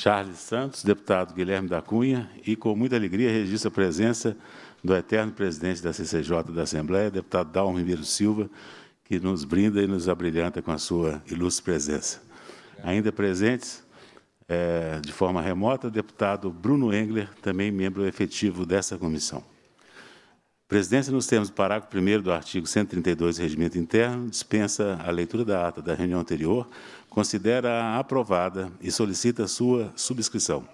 Charles Santos, deputado Guilherme da Cunha, e com muita alegria registro a presença do eterno presidente da CCJ da Assembleia, deputado Dalmo Ribeiro Silva, que nos brinda e nos abrilhanta com a sua ilustre presença. Ainda presentes, é, de forma remota, o deputado Bruno Engler, também membro efetivo dessa comissão presidência, nos termos do parágrafo 1 do artigo 132 do Regimento Interno, dispensa a leitura da ata da reunião anterior, considera-a aprovada e solicita sua subscrição.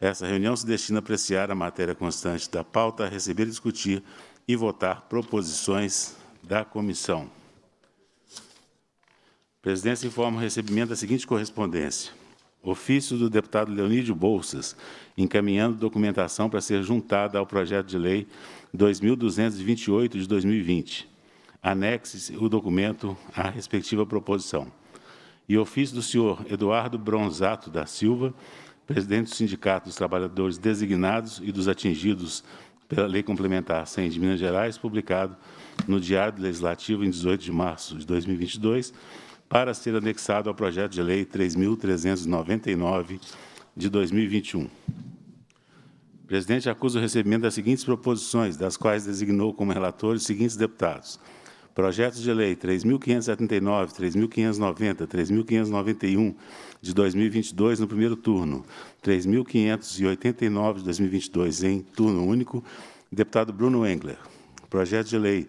Essa reunião se destina a apreciar a matéria constante da pauta, a receber, discutir e votar proposições da comissão. A presidência informa o recebimento da seguinte correspondência. Ofício do deputado Leonídio Bolsas, encaminhando documentação para ser juntada ao projeto de lei 2228 de 2020. Anexe-se o documento à respectiva proposição. E ofício do senhor Eduardo Bronzato da Silva, presidente do Sindicato dos Trabalhadores Designados e dos Atingidos pela Lei Complementar 100 de Minas Gerais, publicado no Diário Legislativo em 18 de março de 2022, para ser anexado ao projeto de lei 3.399 de 2021. O presidente acusa o recebimento das seguintes proposições, das quais designou como relatores os seguintes deputados. Projetos de lei 3.579, 3.590, 3.591 de 2022 no primeiro turno, 3.589 de 2022 em turno único, deputado Bruno Engler. Projeto de lei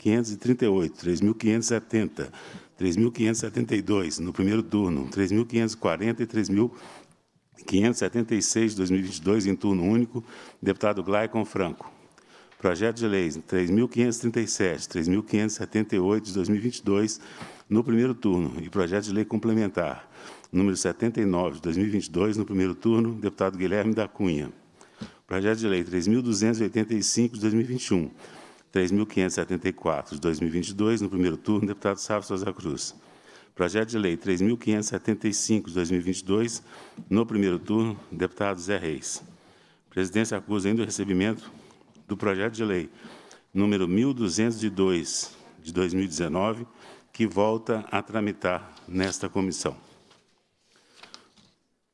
3.538, 3.570, 3.572 no primeiro turno, 3.540 e 3.576 de 2022, em turno único, deputado Glaicon Franco. Projeto de leis 3.537, 3.578 de 2022, no primeiro turno, e projeto de lei complementar número 79 de 2022, no primeiro turno, deputado Guilherme da Cunha. Projeto de lei 3.285 de 2021, 3.574 de 2022, no primeiro turno, deputado Sávio Souza Cruz. Projeto de Lei 3.575 de 2022, no primeiro turno, deputado Zé Reis. presidência acusa ainda o recebimento do projeto de lei número 1202 de 2019, que volta a tramitar nesta comissão.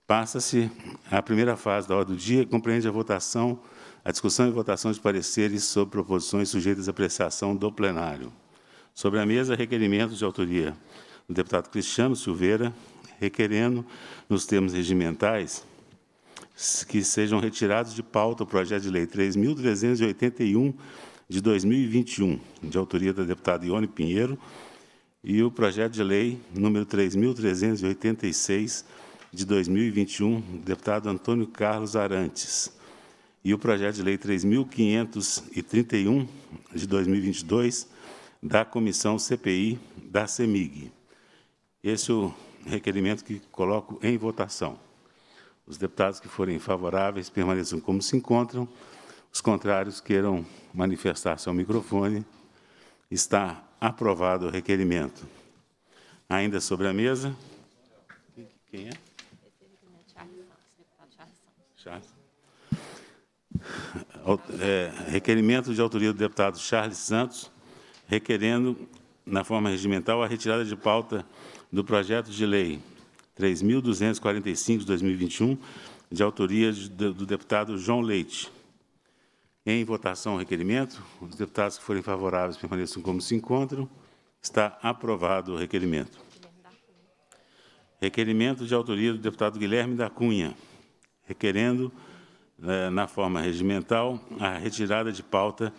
Passa-se a primeira fase da ordem do dia compreende a votação a discussão e votação de pareceres sobre proposições sujeitas à apreciação do plenário. Sobre a mesa, requerimentos de autoria do deputado Cristiano Silveira, requerendo, nos termos regimentais, que sejam retirados de pauta o projeto de lei 3.381 de 2021, de autoria da deputada Ione Pinheiro, e o projeto de lei número 3.386 de 2021, do deputado Antônio Carlos Arantes e o projeto de lei 3.531 de 2022 da Comissão CPI da CEMIG. Esse é o requerimento que coloco em votação. Os deputados que forem favoráveis permaneçam como se encontram, os contrários queiram manifestar-se ao microfone. Está aprovado o requerimento. Ainda sobre a mesa. Quem é? é, requerimento de autoria do deputado Charles Santos, requerendo, na forma regimental, a retirada de pauta do projeto de lei 3.245 de 2021, de autoria de, do deputado João Leite. Em votação o requerimento, os deputados que forem favoráveis permaneçam como se encontram. Está aprovado o requerimento. Requerimento de autoria do deputado Guilherme da Cunha, requerendo né, na forma regimental, a retirada de pauta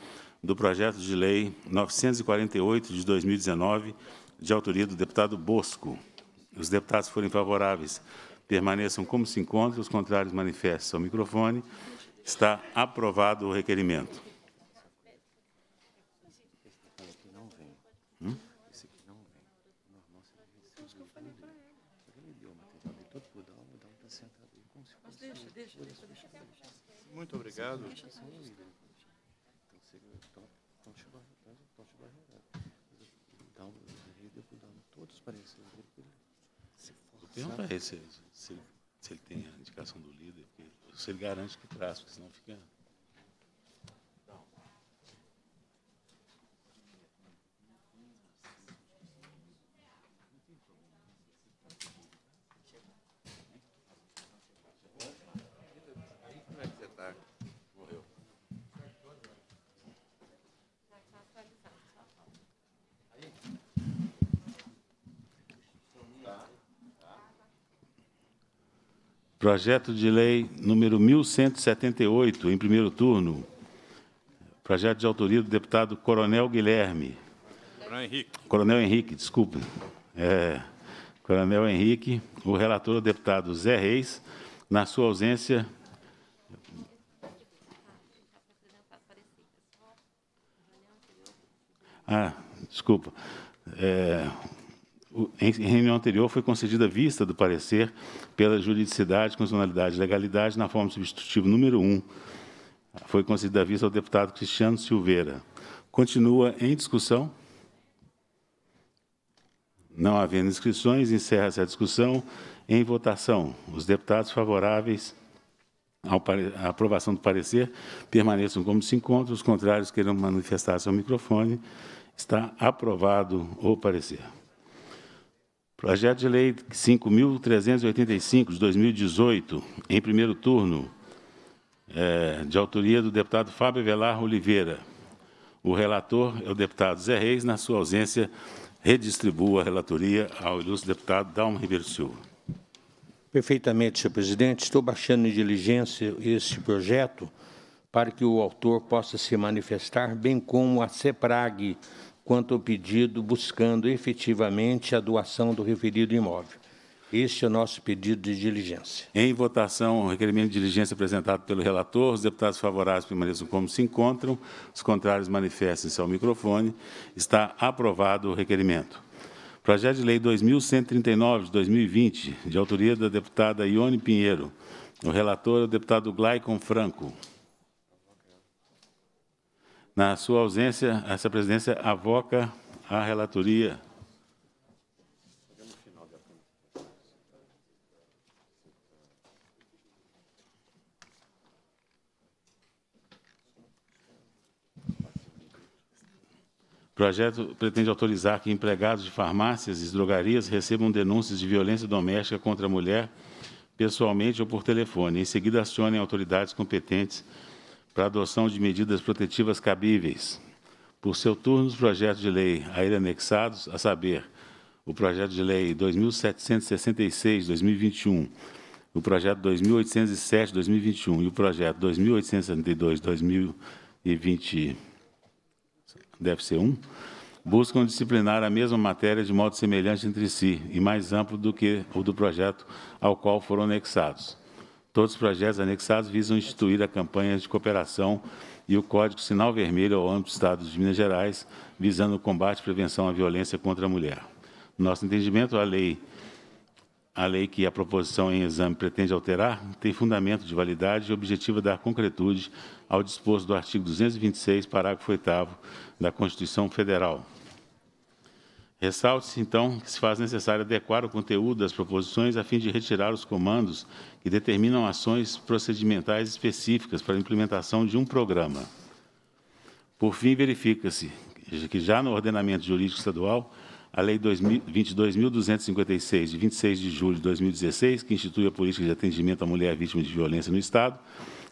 do projeto de lei 948 de 2019, de autoria do deputado Bosco. Os deputados forem favoráveis, permaneçam como se encontram, os contrários manifestam ao microfone. Está aprovado o requerimento. Muito obrigado. eu Pergunta a é, ele se, se, se ele tem a indicação do líder, se ele garante que traz, porque senão fica. Projeto de lei número 1178, em primeiro turno. Projeto de autoria do deputado Coronel Guilherme. Coronel Henrique. Coronel Henrique, desculpe. É, Coronel Henrique, o relator o deputado Zé Reis, na sua ausência. Ah, desculpa. É, em reunião anterior, foi concedida vista do parecer pela juridicidade, constitucionalidade e legalidade na forma substitutiva número 1. Foi concedida vista ao deputado Cristiano Silveira. Continua em discussão? Não havendo inscrições, encerra-se a discussão. Em votação, os deputados favoráveis à aprovação do parecer permaneçam como se encontram, os contrários queiram manifestar-se ao microfone. Está aprovado o parecer. Projeto de Lei 5.385, de 2018, em primeiro turno, é, de autoria do deputado Fábio Velar Oliveira. O relator é o deputado Zé Reis. Na sua ausência, redistribuo a relatoria ao ilustre deputado Dalmo Ribeiro Silva. Perfeitamente, senhor presidente. Estou baixando em diligência este projeto para que o autor possa se manifestar, bem como a CEPRAG, quanto ao pedido buscando efetivamente a doação do referido imóvel. Este é o nosso pedido de diligência. Em votação, o requerimento de diligência apresentado pelo relator, os deputados favoráveis permaneçam como se encontram, os contrários manifestem-se ao microfone. Está aprovado o requerimento. Projeto de Lei 2139 de 2020, de autoria da deputada Ione Pinheiro. O relator é o deputado Glaicon Franco. Na sua ausência, essa presidência avoca a relatoria. O projeto pretende autorizar que empregados de farmácias e drogarias recebam denúncias de violência doméstica contra a mulher pessoalmente ou por telefone. Em seguida, acionem autoridades competentes para adoção de medidas protetivas cabíveis. Por seu turno, os projetos de lei a ele anexados, a saber, o projeto de lei 2766-2021, o projeto 2807-2021 e o projeto 2872-2020, deve ser um, buscam disciplinar a mesma matéria de modo semelhante entre si e mais amplo do que o do projeto ao qual foram anexados. Todos os projetos anexados visam instituir a campanha de cooperação e o Código Sinal Vermelho ao âmbito do Estado de Minas Gerais, visando o combate e prevenção à violência contra a mulher. nosso entendimento, a lei, a lei que a proposição em exame pretende alterar tem fundamento de validade e objetiva dar concretude ao disposto do artigo 226, parágrafo 8 da Constituição Federal, Ressalte-se, então, que se faz necessário adequar o conteúdo das proposições a fim de retirar os comandos que determinam ações procedimentais específicas para a implementação de um programa. Por fim, verifica-se que já no ordenamento jurídico estadual, a Lei 22.256, de 26 de julho de 2016, que institui a política de atendimento à mulher vítima de violência no Estado,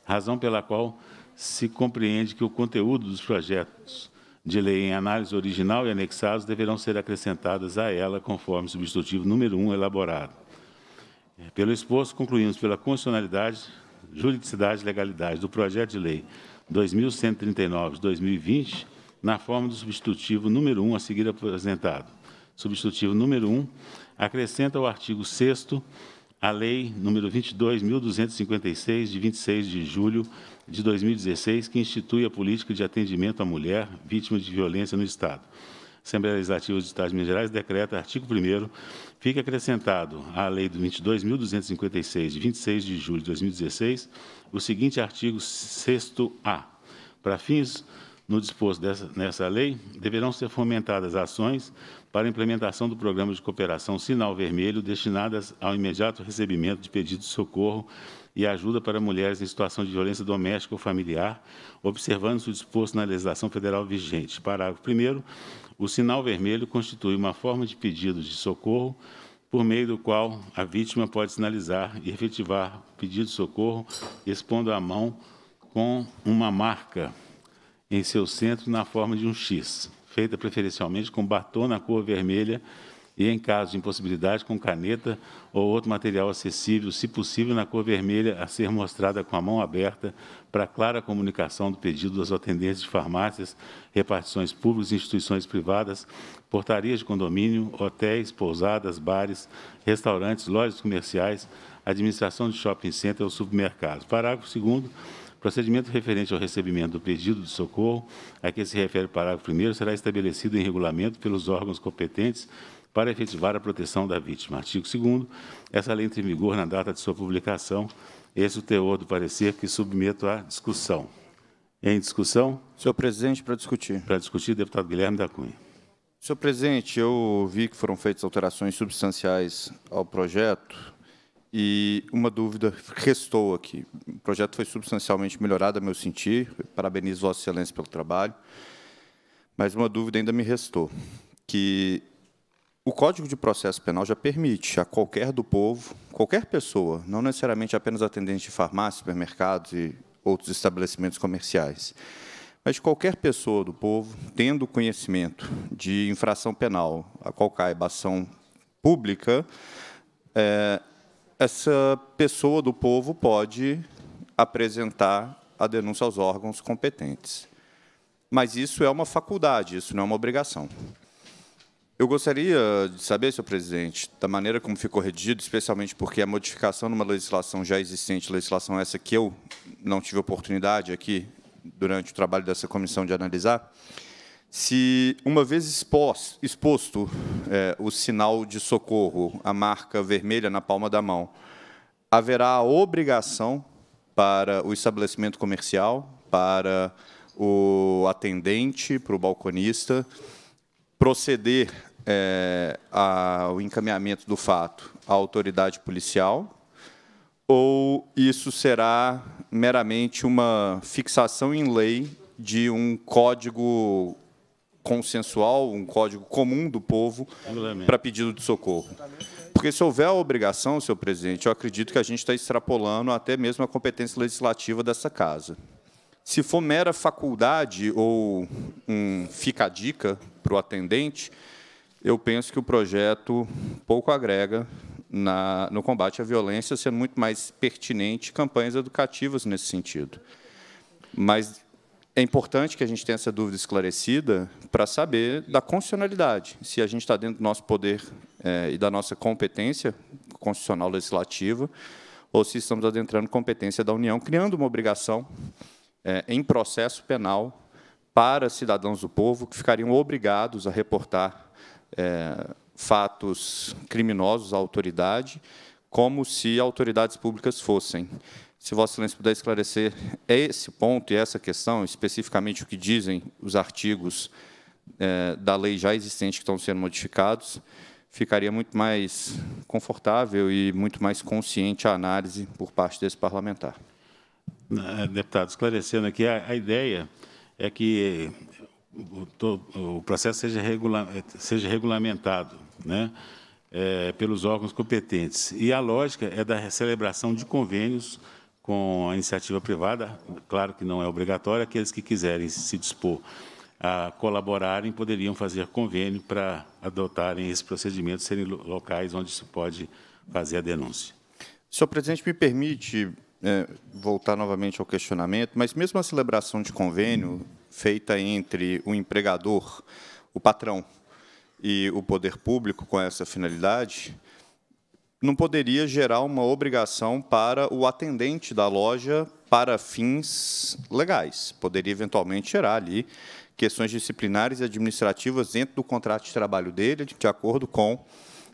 razão pela qual se compreende que o conteúdo dos projetos de lei em análise original e anexados deverão ser acrescentadas a ela, conforme o substitutivo número 1 elaborado. É, pelo exposto, concluímos pela constitucionalidade, juridicidade e legalidade do projeto de lei 2139-2020, na forma do substitutivo número 1 a seguir apresentado. Substitutivo número 1 acrescenta o artigo 6 a Lei número 22.256, de 26 de julho de 2016, que institui a política de atendimento à mulher vítima de violência no Estado. A Assembleia Legislativa do Estado de Minas Gerais decreta, artigo 1 fica acrescentado à Lei 22.256, de 26 de julho de 2016, o seguinte artigo 6º-A. Para fins no disposto dessa, nessa lei, deverão ser fomentadas ações para a implementação do programa de cooperação Sinal Vermelho, destinadas ao imediato recebimento de pedidos de socorro e ajuda para mulheres em situação de violência doméstica ou familiar, observando-se o disposto na legislação federal vigente. Parágrafo 1. O sinal vermelho constitui uma forma de pedido de socorro por meio do qual a vítima pode sinalizar e efetivar pedido de socorro, expondo a mão com uma marca em seu centro na forma de um X, feita preferencialmente com batom na cor vermelha e, em caso de impossibilidade, com caneta ou outro material acessível, se possível, na cor vermelha, a ser mostrada com a mão aberta para clara comunicação do pedido das atendentes de farmácias, repartições públicas, instituições privadas, portarias de condomínio, hotéis, pousadas, bares, restaurantes, lojas comerciais, administração de shopping center ou supermercados. Parágrafo 2 procedimento referente ao recebimento do pedido de socorro, a que se refere o parágrafo 1 será estabelecido em regulamento pelos órgãos competentes para efetivar a proteção da vítima. Artigo 2 essa lei entra em vigor na data de sua publicação. Esse é o teor do parecer que submeto à discussão. Em discussão? Senhor presidente, para discutir. Para discutir, deputado Guilherme da Cunha. Senhor presidente, eu vi que foram feitas alterações substanciais ao projeto e uma dúvida restou aqui. O projeto foi substancialmente melhorado, a meu sentir. Parabenizo Vossa Excelência pelo trabalho. Mas uma dúvida ainda me restou, que o Código de Processo Penal já permite a qualquer do povo, qualquer pessoa, não necessariamente apenas atendente de farmácia, supermercados e outros estabelecimentos comerciais, mas qualquer pessoa do povo, tendo conhecimento de infração penal, a qualquer caiba ação pública, é, essa pessoa do povo pode apresentar a denúncia aos órgãos competentes. Mas isso é uma faculdade, isso não é uma obrigação. Eu gostaria de saber, senhor presidente, da maneira como ficou redigido, especialmente porque a modificação numa legislação já existente, legislação essa que eu não tive oportunidade aqui, durante o trabalho dessa comissão, de analisar, se, uma vez exposto, exposto é, o sinal de socorro, a marca vermelha na palma da mão, haverá a obrigação para o estabelecimento comercial, para o atendente, para o balconista, proceder é, ao encaminhamento do fato à autoridade policial, ou isso será meramente uma fixação em lei de um código consensual, um código comum do povo para pedido de socorro. Porque se houver a obrigação, senhor presidente, eu acredito que a gente está extrapolando até mesmo a competência legislativa dessa casa. Se for mera faculdade ou um fica-dica para o atendente, eu penso que o projeto pouco agrega na, no combate à violência, sendo muito mais pertinente campanhas educativas nesse sentido. Mas é importante que a gente tenha essa dúvida esclarecida para saber da constitucionalidade, se a gente está dentro do nosso poder é, e da nossa competência constitucional legislativa, ou se estamos adentrando competência da União, criando uma obrigação é, em processo penal para cidadãos do povo que ficariam obrigados a reportar é, fatos criminosos à autoridade, como se autoridades públicas fossem se Vossa Excelência puder esclarecer esse ponto e essa questão, especificamente o que dizem os artigos é, da lei já existente que estão sendo modificados, ficaria muito mais confortável e muito mais consciente a análise por parte desse parlamentar. Deputado, esclarecendo aqui, a, a ideia é que o, o processo seja, regula, seja regulamentado né, é, pelos órgãos competentes. E a lógica é da celebração de convênios com a iniciativa privada, claro que não é obrigatório, aqueles que quiserem se dispor a colaborarem poderiam fazer convênio para adotarem esse procedimento, serem locais onde se pode fazer a denúncia. Senhor presidente, me permite é, voltar novamente ao questionamento, mas mesmo a celebração de convênio feita entre o empregador, o patrão e o poder público com essa finalidade, não poderia gerar uma obrigação para o atendente da loja para fins legais. Poderia eventualmente gerar ali questões disciplinares e administrativas dentro do contrato de trabalho dele, de acordo com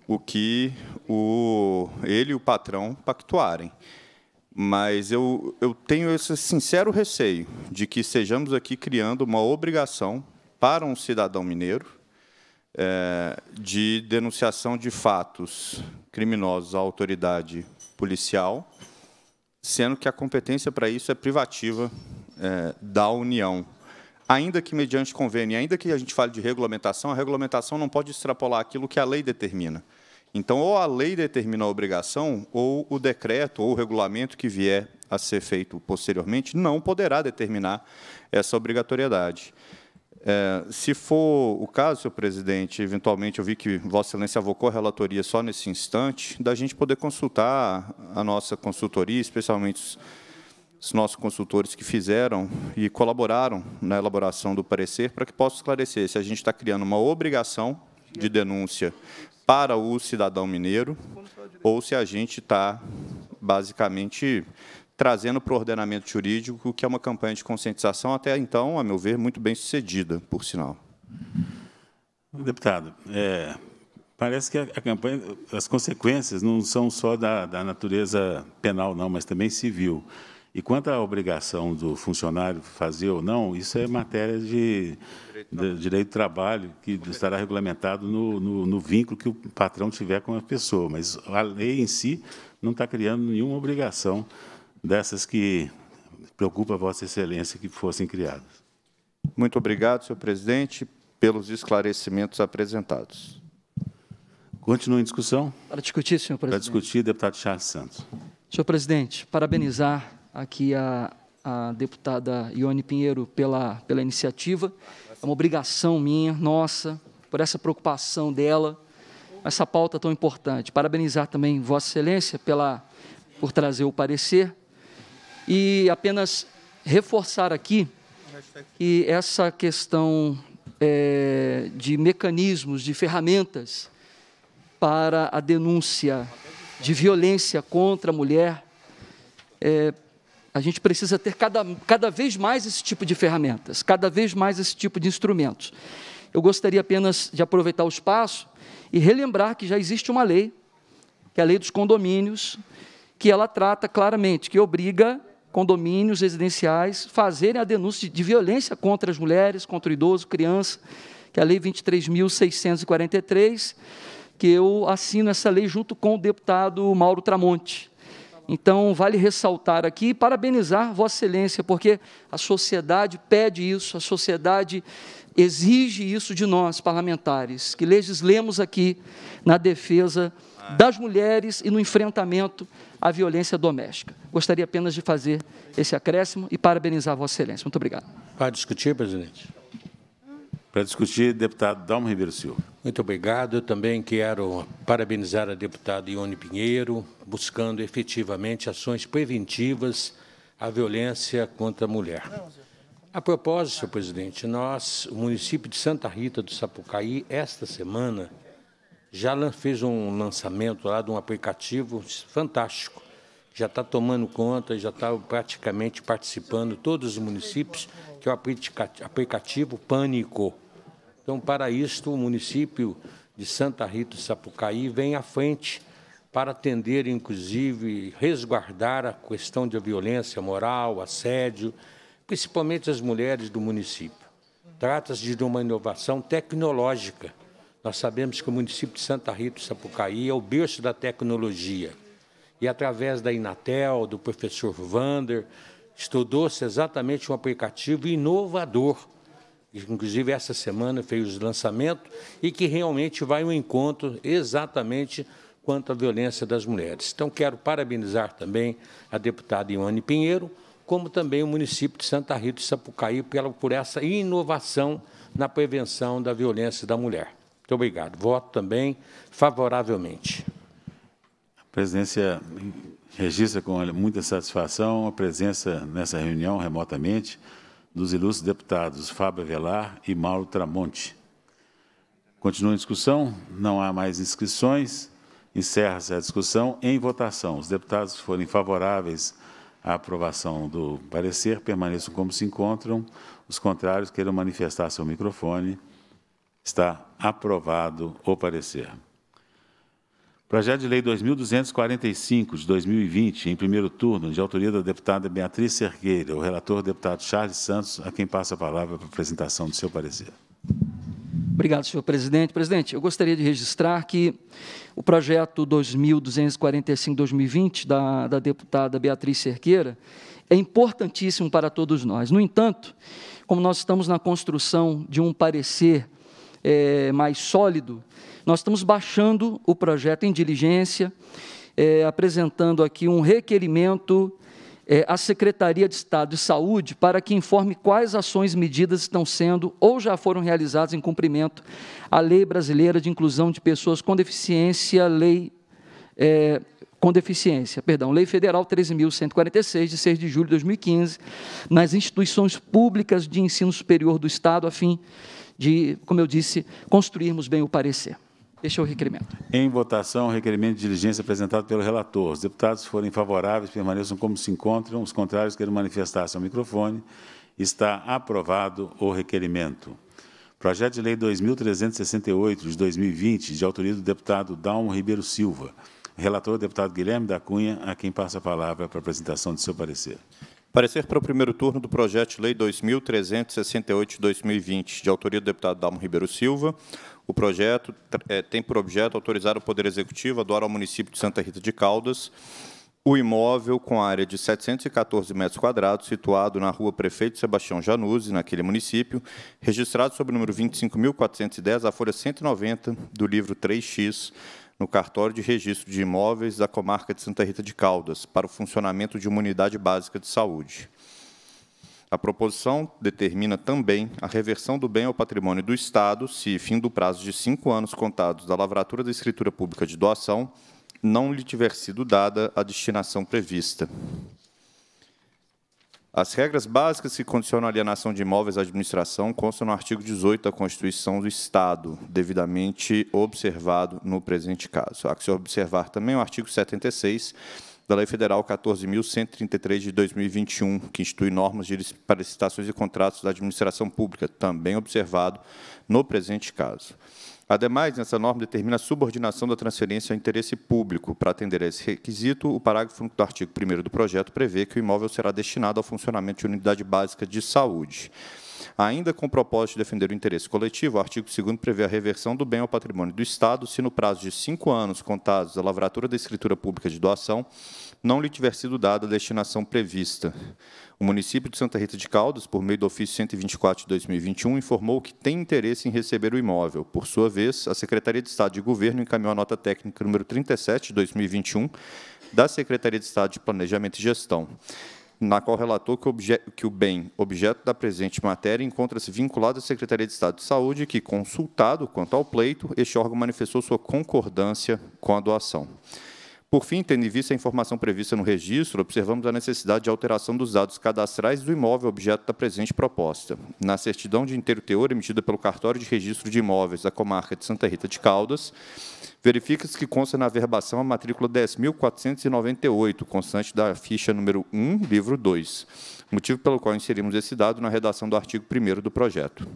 o que o, ele e o patrão pactuarem. Mas eu, eu tenho esse sincero receio de que estejamos aqui criando uma obrigação para um cidadão mineiro é, de denunciação de fatos criminosos à autoridade policial, sendo que a competência para isso é privativa é, da União. Ainda que mediante convênio, ainda que a gente fale de regulamentação, a regulamentação não pode extrapolar aquilo que a lei determina. Então, ou a lei determina a obrigação, ou o decreto ou o regulamento que vier a ser feito posteriormente não poderá determinar essa obrigatoriedade. É, se for o caso, senhor presidente, eventualmente eu vi que Vossa Excelência avocou a relatoria só nesse instante, da gente poder consultar a nossa consultoria, especialmente os, os nossos consultores que fizeram e colaboraram na elaboração do parecer, para que possa esclarecer se a gente está criando uma obrigação de denúncia para o cidadão mineiro ou se a gente está basicamente trazendo para o ordenamento jurídico, o que é uma campanha de conscientização, até então, a meu ver, muito bem sucedida, por sinal. Deputado, é, parece que a, a, campanha, as consequências não são só da, da natureza penal, não, mas também civil. E quanto à obrigação do funcionário fazer ou não, isso é matéria de direito, de, direito do trabalho, que estará regulamentado no, no, no, vínculo que o patrão tiver com a pessoa. Mas a lei em si não está criando nenhuma obrigação dessas que preocupa Vossa Excelência que fossem criadas. Muito obrigado, senhor presidente, pelos esclarecimentos apresentados. Continua em discussão? Para discutir, senhor presidente. Para discutir, deputado Charles Santos. Senhor presidente, parabenizar aqui a, a deputada Ione Pinheiro pela, pela iniciativa. É uma obrigação minha, nossa, por essa preocupação dela, essa pauta tão importante. Parabenizar também Vossa Excelência pela, por trazer o parecer e apenas reforçar aqui que essa questão é, de mecanismos, de ferramentas para a denúncia de violência contra a mulher, é, a gente precisa ter cada, cada vez mais esse tipo de ferramentas, cada vez mais esse tipo de instrumentos. Eu gostaria apenas de aproveitar o espaço e relembrar que já existe uma lei, que é a lei dos condomínios, que ela trata claramente, que obriga condomínios residenciais fazerem a denúncia de violência contra as mulheres, contra o idoso, criança, que é a Lei 23.643, que eu assino essa lei junto com o deputado Mauro Tramonte. Então, vale ressaltar aqui e parabenizar Vossa Excelência, porque a sociedade pede isso, a sociedade exige isso de nós, parlamentares, que legislemos aqui na defesa das mulheres e no enfrentamento à violência doméstica. Gostaria apenas de fazer esse acréscimo e parabenizar Vossa Excelência. Muito obrigado. Para discutir, presidente. Para discutir, deputado Dalmo Ribeiro Silva. Muito obrigado. Eu também quero parabenizar a deputada Ione Pinheiro, buscando efetivamente ações preventivas à violência contra a mulher. A propósito, senhor presidente, nós, o município de Santa Rita do Sapucaí, esta semana, já fez um lançamento lá de um aplicativo fantástico, já está tomando conta, já está praticamente participando todos os municípios, que é o aplicativo Pânico. Então, para isto, o município de Santa Rita do Sapucaí vem à frente para atender, inclusive, resguardar a questão de violência moral, assédio, principalmente as mulheres do município. Trata-se de uma inovação tecnológica nós sabemos que o município de Santa Rita do Sapucaí é o berço da tecnologia. E através da Inatel, do professor Vander, estudou-se exatamente um aplicativo inovador. Inclusive, essa semana fez o lançamento e que realmente vai um encontro exatamente quanto à violência das mulheres. Então, quero parabenizar também a deputada Ione Pinheiro, como também o município de Santa Rita de Sapucaí, pela, por essa inovação na prevenção da violência da mulher. Muito obrigado. Voto também favoravelmente. A presidência registra com muita satisfação a presença nessa reunião remotamente dos ilustres deputados Fábio Velar e Mauro Tramonte. Continua a discussão? Não há mais inscrições. Encerra-se a discussão em votação. Os deputados que forem favoráveis à aprovação do parecer permaneçam como se encontram. Os contrários queiram manifestar seu microfone. Está aprovado o parecer. Projeto de Lei 2245, de 2020, em primeiro turno, de autoria da deputada Beatriz Cerqueira, o relator deputado Charles Santos, a quem passa a palavra para a apresentação do seu parecer. Obrigado, senhor presidente. Presidente, eu gostaria de registrar que o projeto 2245-2020 da, da deputada Beatriz Cerqueira é importantíssimo para todos nós. No entanto, como nós estamos na construção de um parecer é, mais sólido, nós estamos baixando o projeto em diligência, é, apresentando aqui um requerimento é, à Secretaria de Estado de Saúde para que informe quais ações e medidas estão sendo ou já foram realizadas em cumprimento à Lei Brasileira de Inclusão de Pessoas com Deficiência, Lei é, com deficiência, perdão, Lei Federal 13.146, de 6 de julho de 2015, nas instituições públicas de ensino superior do Estado, a fim de, como eu disse, construirmos bem o parecer. Deixa é o requerimento. Em votação, o requerimento de diligência apresentado pelo relator. Os deputados forem favoráveis, permaneçam como se encontram. Os contrários queiram manifestar-se ao microfone. Está aprovado o requerimento. Projeto de Lei 2.368, de 2020, de autoria do deputado Dalmo Ribeiro Silva. Relator, deputado Guilherme da Cunha, a quem passa a palavra para a apresentação de seu parecer. Parecer para o primeiro turno do projeto de lei 2368 de 2020, de autoria do deputado Dalmo Ribeiro Silva. O projeto é, tem por objeto autorizar o Poder Executivo a doar ao município de Santa Rita de Caldas o imóvel com área de 714 metros quadrados, situado na rua Prefeito Sebastião Januzzi, naquele município, registrado sob o número 25.410, a folha 190 do livro 3X, no cartório de registro de imóveis da comarca de Santa Rita de Caldas, para o funcionamento de uma unidade básica de saúde. A proposição determina também a reversão do bem ao patrimônio do Estado se, fim do prazo de cinco anos contados da lavratura da escritura pública de doação, não lhe tiver sido dada a destinação prevista. As regras básicas que condicionam a alienação de imóveis à administração constam no artigo 18 da Constituição do Estado, devidamente observado no presente caso. Há que se observar também o artigo 76 da Lei Federal 14.133 de 2021, que institui normas para licitações e contratos da administração pública, também observado no presente caso. Ademais, essa norma determina a subordinação da transferência ao interesse público. Para atender a esse requisito, o parágrafo do artigo 1 do projeto prevê que o imóvel será destinado ao funcionamento de unidade básica de saúde. Ainda com o propósito de defender o interesse coletivo, o artigo 2 prevê a reversão do bem ao patrimônio do Estado se, no prazo de cinco anos contados da lavratura da escritura pública de doação, não lhe tiver sido dada a destinação prevista. O município de Santa Rita de Caldas, por meio do ofício 124 de 2021, informou que tem interesse em receber o imóvel. Por sua vez, a Secretaria de Estado de Governo encaminhou a nota técnica número 37 de 2021 da Secretaria de Estado de Planejamento e Gestão na qual relatou que, que, o bem objeto da presente matéria encontra-se vinculado à Secretaria de Estado de Saúde, que, consultado quanto ao pleito, este órgão manifestou sua concordância com a doação. Por fim, tendo em vista a informação prevista no registro, observamos a necessidade de alteração dos dados cadastrais do imóvel objeto da presente proposta. Na certidão de inteiro teor emitida pelo Cartório de Registro de Imóveis da Comarca de Santa Rita de Caldas, verifica-se que consta na verbação a matrícula 10.498, constante da ficha número 1, livro 2, motivo pelo qual inserimos esse dado na redação do artigo 1 do projeto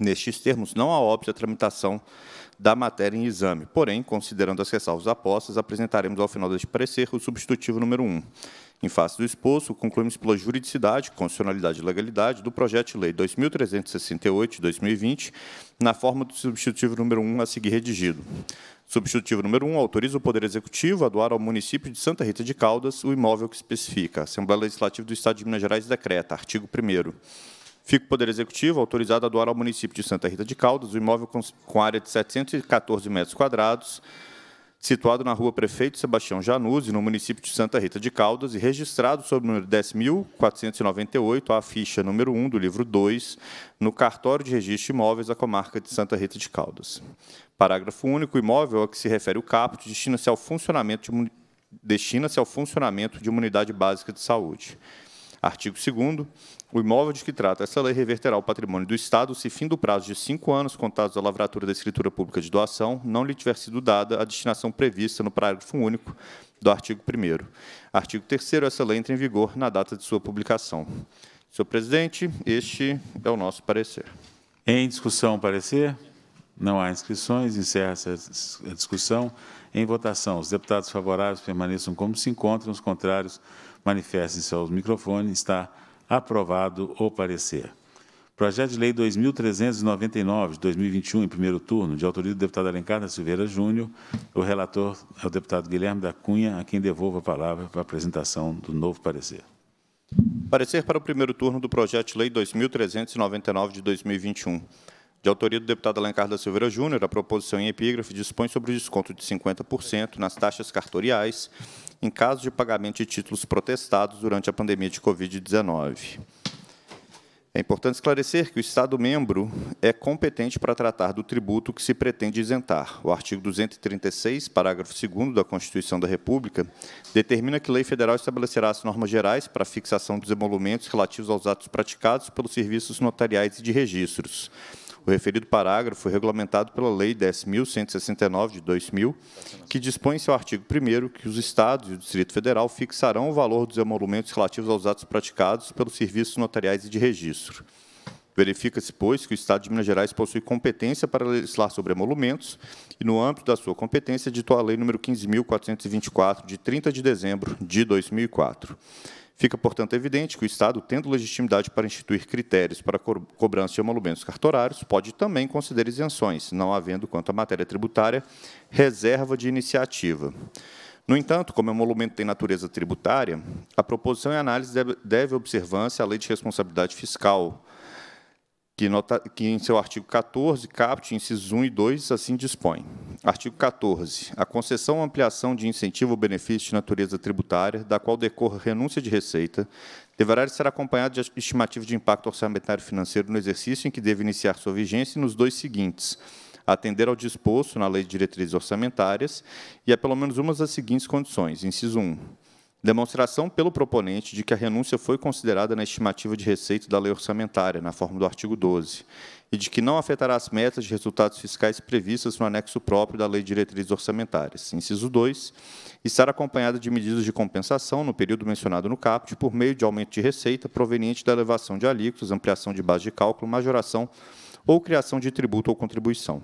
nestes termos, não há óbvio a tramitação da matéria em exame. Porém, considerando as ressalvas apostas, apresentaremos ao final deste parecer o substitutivo número 1. Em face do exposto, concluímos pela juridicidade, constitucionalidade e legalidade do projeto de lei 2368 de 2020, na forma do substitutivo número 1 a seguir redigido. Substitutivo número 1 autoriza o Poder Executivo a doar ao município de Santa Rita de Caldas o imóvel que especifica. Assembleia Legislativa do Estado de Minas Gerais decreta, artigo 1 Fica o Poder Executivo autorizado a doar ao município de Santa Rita de Caldas o imóvel com, com área de 714 metros quadrados, situado na rua Prefeito Sebastião Januzzi, no município de Santa Rita de Caldas, e registrado sob o número 10.498, a ficha número 1 do livro 2, no cartório de registro de imóveis da comarca de Santa Rita de Caldas. Parágrafo único, o imóvel a que se refere o caput destina-se ao funcionamento de, destina-se ao funcionamento de uma unidade básica de saúde. Artigo 2 o imóvel de que trata essa lei reverterá o patrimônio do Estado se, fim do prazo de cinco anos contados da lavratura da escritura pública de doação, não lhe tiver sido dada a destinação prevista no parágrafo único do artigo 1 Artigo 3 essa lei entra em vigor na data de sua publicação. Senhor presidente, este é o nosso parecer. Em discussão, parecer? Não há inscrições, encerra se a discussão. Em votação, os deputados favoráveis permaneçam como se encontram, os contrários manifestem-se aos microfones. Está aprovado o parecer. Projeto de Lei 2.399, de 2021, em primeiro turno, de autoria do deputado Alencar da Silveira Júnior, o relator é o deputado Guilherme da Cunha, a quem devolvo a palavra para a apresentação do novo parecer. Parecer para o primeiro turno do Projeto de Lei 2.399, de 2021. De autoria do deputado Alencar da Silveira Júnior, a proposição em epígrafe dispõe sobre o desconto de 50% nas taxas cartoriais em caso de pagamento de títulos protestados durante a pandemia de Covid-19. É importante esclarecer que o Estado-membro é competente para tratar do tributo que se pretende isentar. O artigo 236, parágrafo 2 da Constituição da República, determina que a lei federal estabelecerá as normas gerais para a fixação dos emolumentos relativos aos atos praticados pelos serviços notariais e de registros. O referido parágrafo foi regulamentado pela Lei 10.169 de 2000, que dispõe em seu artigo 1 que os Estados e o Distrito Federal fixarão o valor dos emolumentos relativos aos atos praticados pelos serviços notariais e de registro. Verifica-se, pois, que o Estado de Minas Gerais possui competência para legislar sobre emolumentos e, no âmbito da sua competência, ditou a Lei nº 15.424, de 30 de dezembro de 2004. Fica, portanto, evidente que o Estado, tendo legitimidade para instituir critérios para co cobrança de emolumentos cartorários, pode também considerar isenções, não havendo, quanto à matéria tributária, reserva de iniciativa. No entanto, como o emolumento tem natureza tributária, a proposição e análise deve, deve observância à Lei de Responsabilidade Fiscal, que, nota, que em seu artigo 14, caput, incisos 1 e 2, assim dispõe. Artigo 14. A concessão ou ampliação de incentivo ou benefício de natureza tributária, da qual decorra renúncia de receita, deverá ser acompanhada de estimativa de impacto orçamentário financeiro no exercício em que deve iniciar sua vigência e nos dois seguintes, atender ao disposto na Lei de Diretrizes Orçamentárias e a pelo menos uma das seguintes condições. Inciso 1. Demonstração pelo proponente de que a renúncia foi considerada na estimativa de receita da lei orçamentária, na forma do artigo 12 e de que não afetará as metas de resultados fiscais previstas no anexo próprio da Lei de Diretrizes Orçamentárias. Inciso 2. Estar acompanhada de medidas de compensação no período mencionado no caput por meio de aumento de receita proveniente da elevação de alíquotas, ampliação de base de cálculo, majoração ou criação de tributo ou contribuição.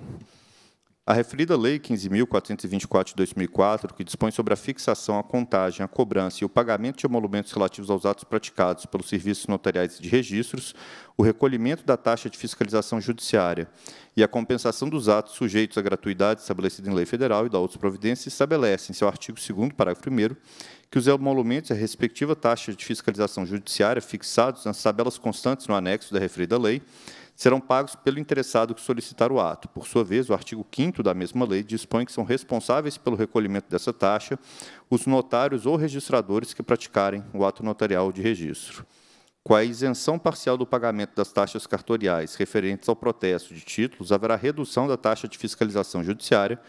A referida Lei 15.424 de 2004, que dispõe sobre a fixação, a contagem, a cobrança e o pagamento de emolumentos relativos aos atos praticados pelos serviços notariais de registros, o recolhimento da taxa de fiscalização judiciária e a compensação dos atos sujeitos à gratuidade estabelecida em lei federal e da outras providências, estabelece, em seu artigo 2 parágrafo 1 que os emolumentos e a respectiva taxa de fiscalização judiciária fixados nas tabelas constantes no anexo da referida lei serão pagos pelo interessado que solicitar o ato. Por sua vez, o artigo 5 da mesma lei dispõe que são responsáveis pelo recolhimento dessa taxa os notários ou registradores que praticarem o ato notarial de registro. Com a isenção parcial do pagamento das taxas cartoriais referentes ao protesto de títulos, haverá redução da taxa de fiscalização judiciária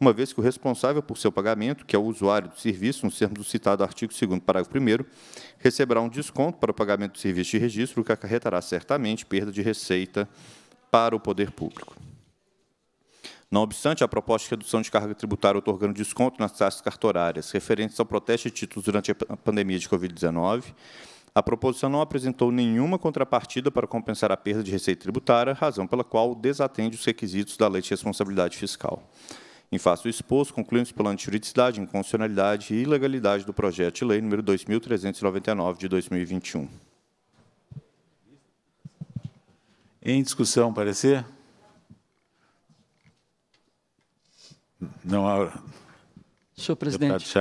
uma vez que o responsável por seu pagamento, que é o usuário do serviço, nos termos do citado artigo 2 parágrafo 1 receberá um desconto para o pagamento do serviço de registro, o que acarretará certamente perda de receita para o poder público. Não obstante, a proposta de redução de carga tributária otorgando desconto nas taxas cartorárias referentes ao protesto de títulos durante a pandemia de Covid-19, a proposição não apresentou nenhuma contrapartida para compensar a perda de receita tributária, razão pela qual desatende os requisitos da Lei de Responsabilidade Fiscal. Em face do exposto, concluímos pela antijuridicidade, inconstitucionalidade e ilegalidade do projeto de lei número 2399 de 2021. Em discussão, parecer? Não há. Senhor presidente,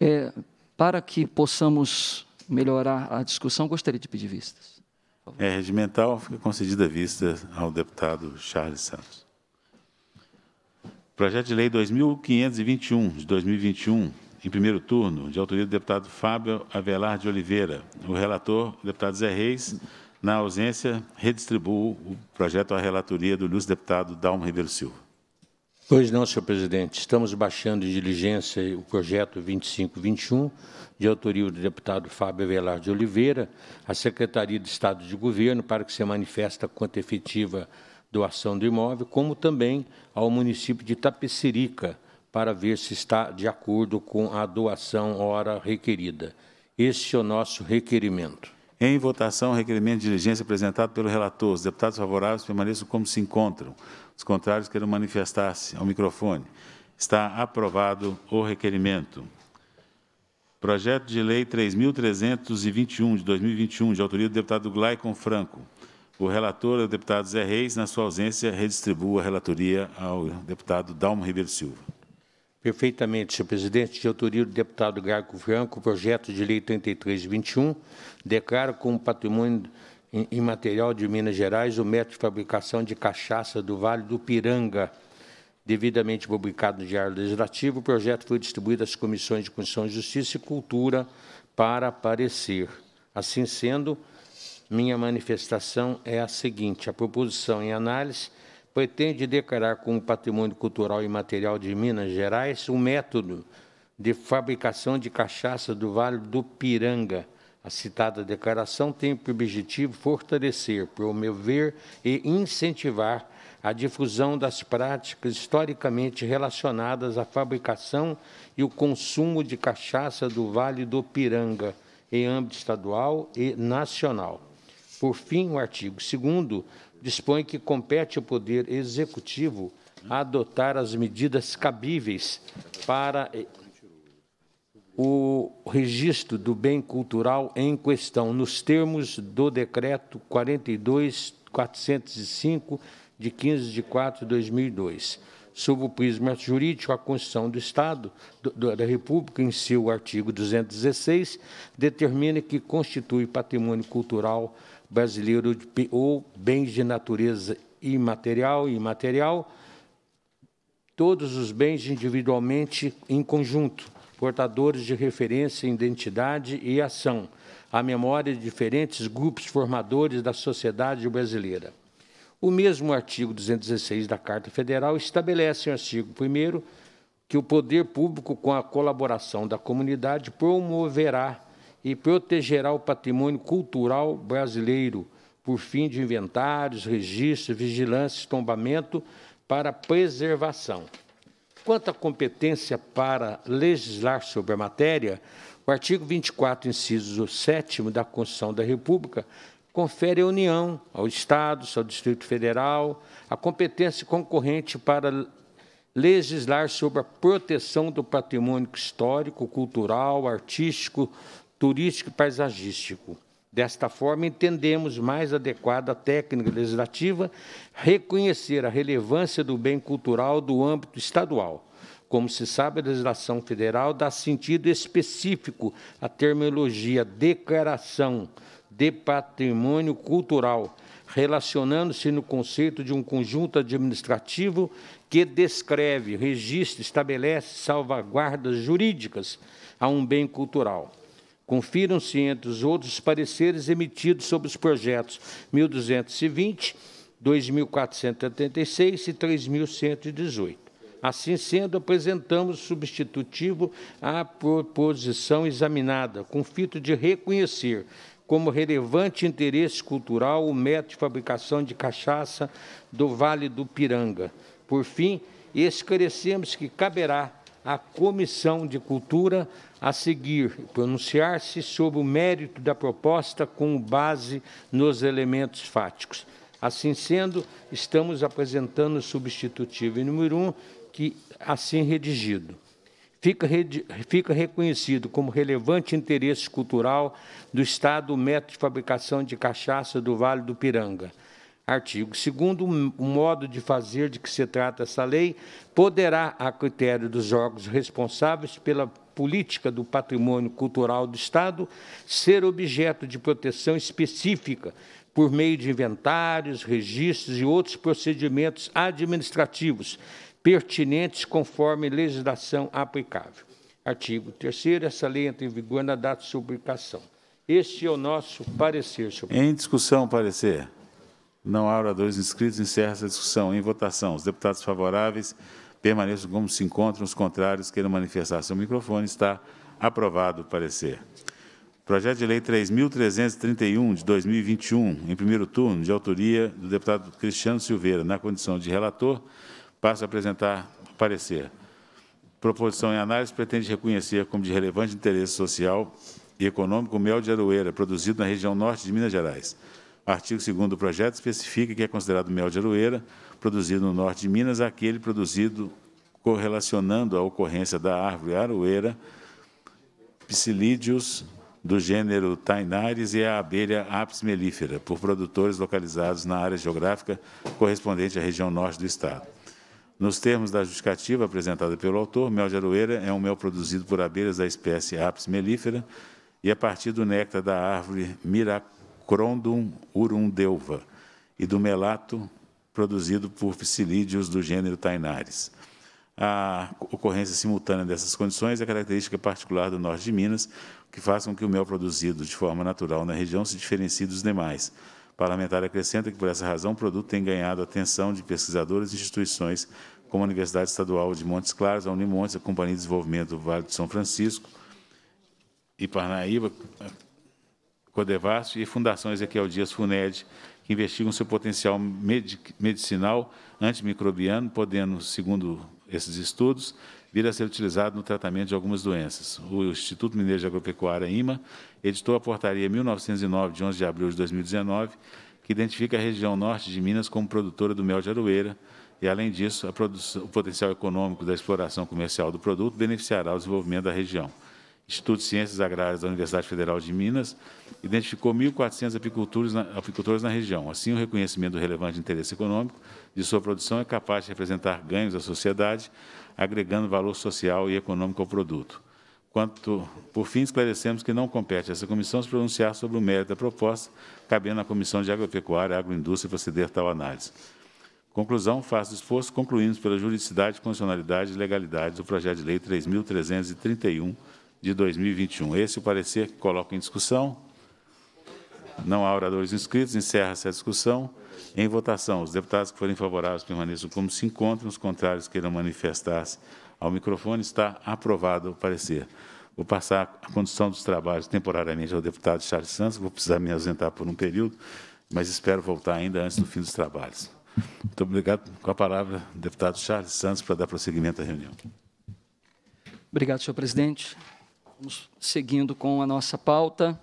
é, para que possamos melhorar a discussão, gostaria de pedir vistas. É regimental, fica concedida a vista ao deputado Charles Santos. Projeto de Lei 2521, de 2021, em primeiro turno, de autoria do deputado Fábio Avelar de Oliveira. O relator, o deputado Zé Reis, na ausência, redistribuo o projeto à relatoria do ilustre deputado Dalmo Ribeiro Silva. Pois não, senhor presidente. Estamos baixando de diligência o projeto 2521, de autoria do deputado Fábio Avelar de Oliveira, à Secretaria de Estado de Governo, para que se manifesta quanto efetiva doação do imóvel, como também ao município de Tapecerica, para ver se está de acordo com a doação hora requerida. Este é o nosso requerimento. Em votação, requerimento de diligência apresentado pelo relator. Os deputados favoráveis permaneçam como se encontram. Os contrários queiram manifestar-se ao microfone. Está aprovado o requerimento. Projeto de Lei 3.321, de 2021, de autoria do deputado Glaicon Franco o relator é o deputado Zé Reis. Na sua ausência, redistribuo a relatoria ao deputado Dalmo Ribeiro Silva. Perfeitamente, senhor presidente. De autoria do deputado Garco Franco, projeto de lei 3321, declaro como patrimônio imaterial de Minas Gerais o método de fabricação de cachaça do Vale do Piranga. Devidamente publicado no Diário Legislativo, o projeto foi distribuído às comissões de Constituição Justiça e Cultura para aparecer. Assim sendo, minha manifestação é a seguinte: a proposição em análise pretende declarar como patrimônio cultural e material de Minas Gerais o um método de fabricação de cachaça do Vale do Piranga. A citada declaração tem por objetivo fortalecer, promover e incentivar a difusão das práticas historicamente relacionadas à fabricação e o consumo de cachaça do Vale do Piranga, em âmbito estadual e nacional. Por fim, o artigo 2 dispõe que compete ao Poder Executivo adotar as medidas cabíveis para o registro do bem cultural em questão, nos termos do Decreto 42405, de 15 de 4 de 2002. Sob o prisma jurídico, a Constituição do Estado do, da República, em seu artigo 216, determina que constitui patrimônio cultural brasileiro de, ou bens de natureza imaterial e material, todos os bens individualmente em conjunto, portadores de referência, identidade e ação, a memória de diferentes grupos formadores da sociedade brasileira. O mesmo artigo 216 da Carta Federal estabelece, no artigo 1 que o poder público, com a colaboração da comunidade, promoverá e protegerá o patrimônio cultural brasileiro, por fim de inventários, registros, vigilância, estombamento, para preservação. Quanto à competência para legislar sobre a matéria, o artigo 24, inciso 7 da Constituição da República, confere à União, ao Estado, ao Distrito Federal, a competência concorrente para legislar sobre a proteção do patrimônio histórico, cultural, artístico, turístico e paisagístico. Desta forma, entendemos mais adequada a técnica legislativa reconhecer a relevância do bem cultural do âmbito estadual. Como se sabe, a legislação federal dá sentido específico à terminologia declaração de patrimônio cultural, relacionando-se no conceito de um conjunto administrativo que descreve, registra, estabelece salvaguardas jurídicas a um bem cultural. Confiram-se entre os outros pareceres emitidos sobre os projetos 1220, 2476 e 3118. Assim sendo, apresentamos substitutivo à proposição examinada, com fito de reconhecer como relevante interesse cultural o método de fabricação de cachaça do Vale do Piranga. Por fim, esclarecemos que caberá à Comissão de Cultura a seguir pronunciar-se sobre o mérito da proposta com base nos elementos fáticos. Assim sendo, estamos apresentando o substitutivo número 1, um, que assim redigido. Fica, fica, reconhecido como relevante interesse cultural do Estado o método de fabricação de cachaça do Vale do Piranga artigo. Segundo o modo de fazer de que se trata essa lei, poderá, a critério dos órgãos responsáveis pela política do patrimônio cultural do Estado, ser objeto de proteção específica por meio de inventários, registros e outros procedimentos administrativos pertinentes conforme legislação aplicável. Artigo 3 essa lei entra em vigor na data de sua publicação. Este é o nosso parecer, senhor. Em discussão, parecer. Não há oradores inscritos, encerra essa discussão. Em votação, os deputados favoráveis permaneçam como se encontram, os contrários queiram manifestar seu microfone. Está aprovado o parecer. Projeto de Lei 3.331, de 2021, em primeiro turno, de autoria do deputado Cristiano Silveira, na condição de relator, passo a apresentar o parecer. Proposição em análise pretende reconhecer como de relevante interesse social e econômico o mel de aroeira, produzido na região norte de Minas Gerais. Artigo 2 do projeto especifica que é considerado mel de aroeira produzido no norte de Minas aquele produzido correlacionando a ocorrência da árvore aroeira, psilídeos do gênero Tainares e a abelha apis mellifera, por produtores localizados na área geográfica correspondente à região norte do Estado. Nos termos da justificativa apresentada pelo autor, mel de aroeira é um mel produzido por abelhas da espécie Apis mellifera e a partir do néctar da árvore mirap. Crondum urundeuva e do melato produzido por psilídeos do gênero Tainares. A ocorrência simultânea dessas condições é característica particular do norte de Minas, que faz com que o mel produzido de forma natural na região se diferencie dos demais. O parlamentar acrescenta que, por essa razão, o produto tem ganhado a atenção de pesquisadores e instituições como a Universidade Estadual de Montes Claros, a Unimontes, a Companhia de Desenvolvimento do Vale de São Francisco e Parnaíba, Codevasf e Fundação Ezequiel Dias Funed, que investigam seu potencial medicinal antimicrobiano, podendo, segundo esses estudos, vir a ser utilizado no tratamento de algumas doenças. O Instituto Mineiro de Agropecuária, IMA, editou a portaria 1909, de 11 de abril de 2019, que identifica a região norte de Minas como produtora do mel de aroeira, e, além disso, o potencial econômico da exploração comercial do produto beneficiará o desenvolvimento da região. Instituto de Ciências Agrárias da Universidade Federal de Minas, identificou 1.400 apicultores na, apicultores na região. Assim, o reconhecimento do relevante interesse econômico de sua produção é capaz de representar ganhos à sociedade, agregando valor social e econômico ao produto. Quanto, por fim, esclarecemos que não compete a essa comissão se pronunciar sobre o mérito da proposta, cabendo à Comissão de Agropecuária e Agroindústria proceder tal análise. Conclusão, faço esforço, concluímos pela juridicidade, condicionalidade e legalidade do projeto de lei 3.331, de 2021. Esse é o parecer que coloco em discussão. Não há oradores inscritos, encerra-se a discussão. Em votação, os deputados que forem favoráveis permaneçam como se encontram, os contrários queiram manifestar-se ao microfone. Está aprovado o parecer. Vou passar a condução dos trabalhos temporariamente ao deputado Charles Santos, vou precisar me ausentar por um período, mas espero voltar ainda antes do fim dos trabalhos. Muito obrigado. Com a palavra, deputado Charles Santos, para dar prosseguimento à reunião. Obrigado, senhor presidente. Vamos seguindo com a nossa pauta.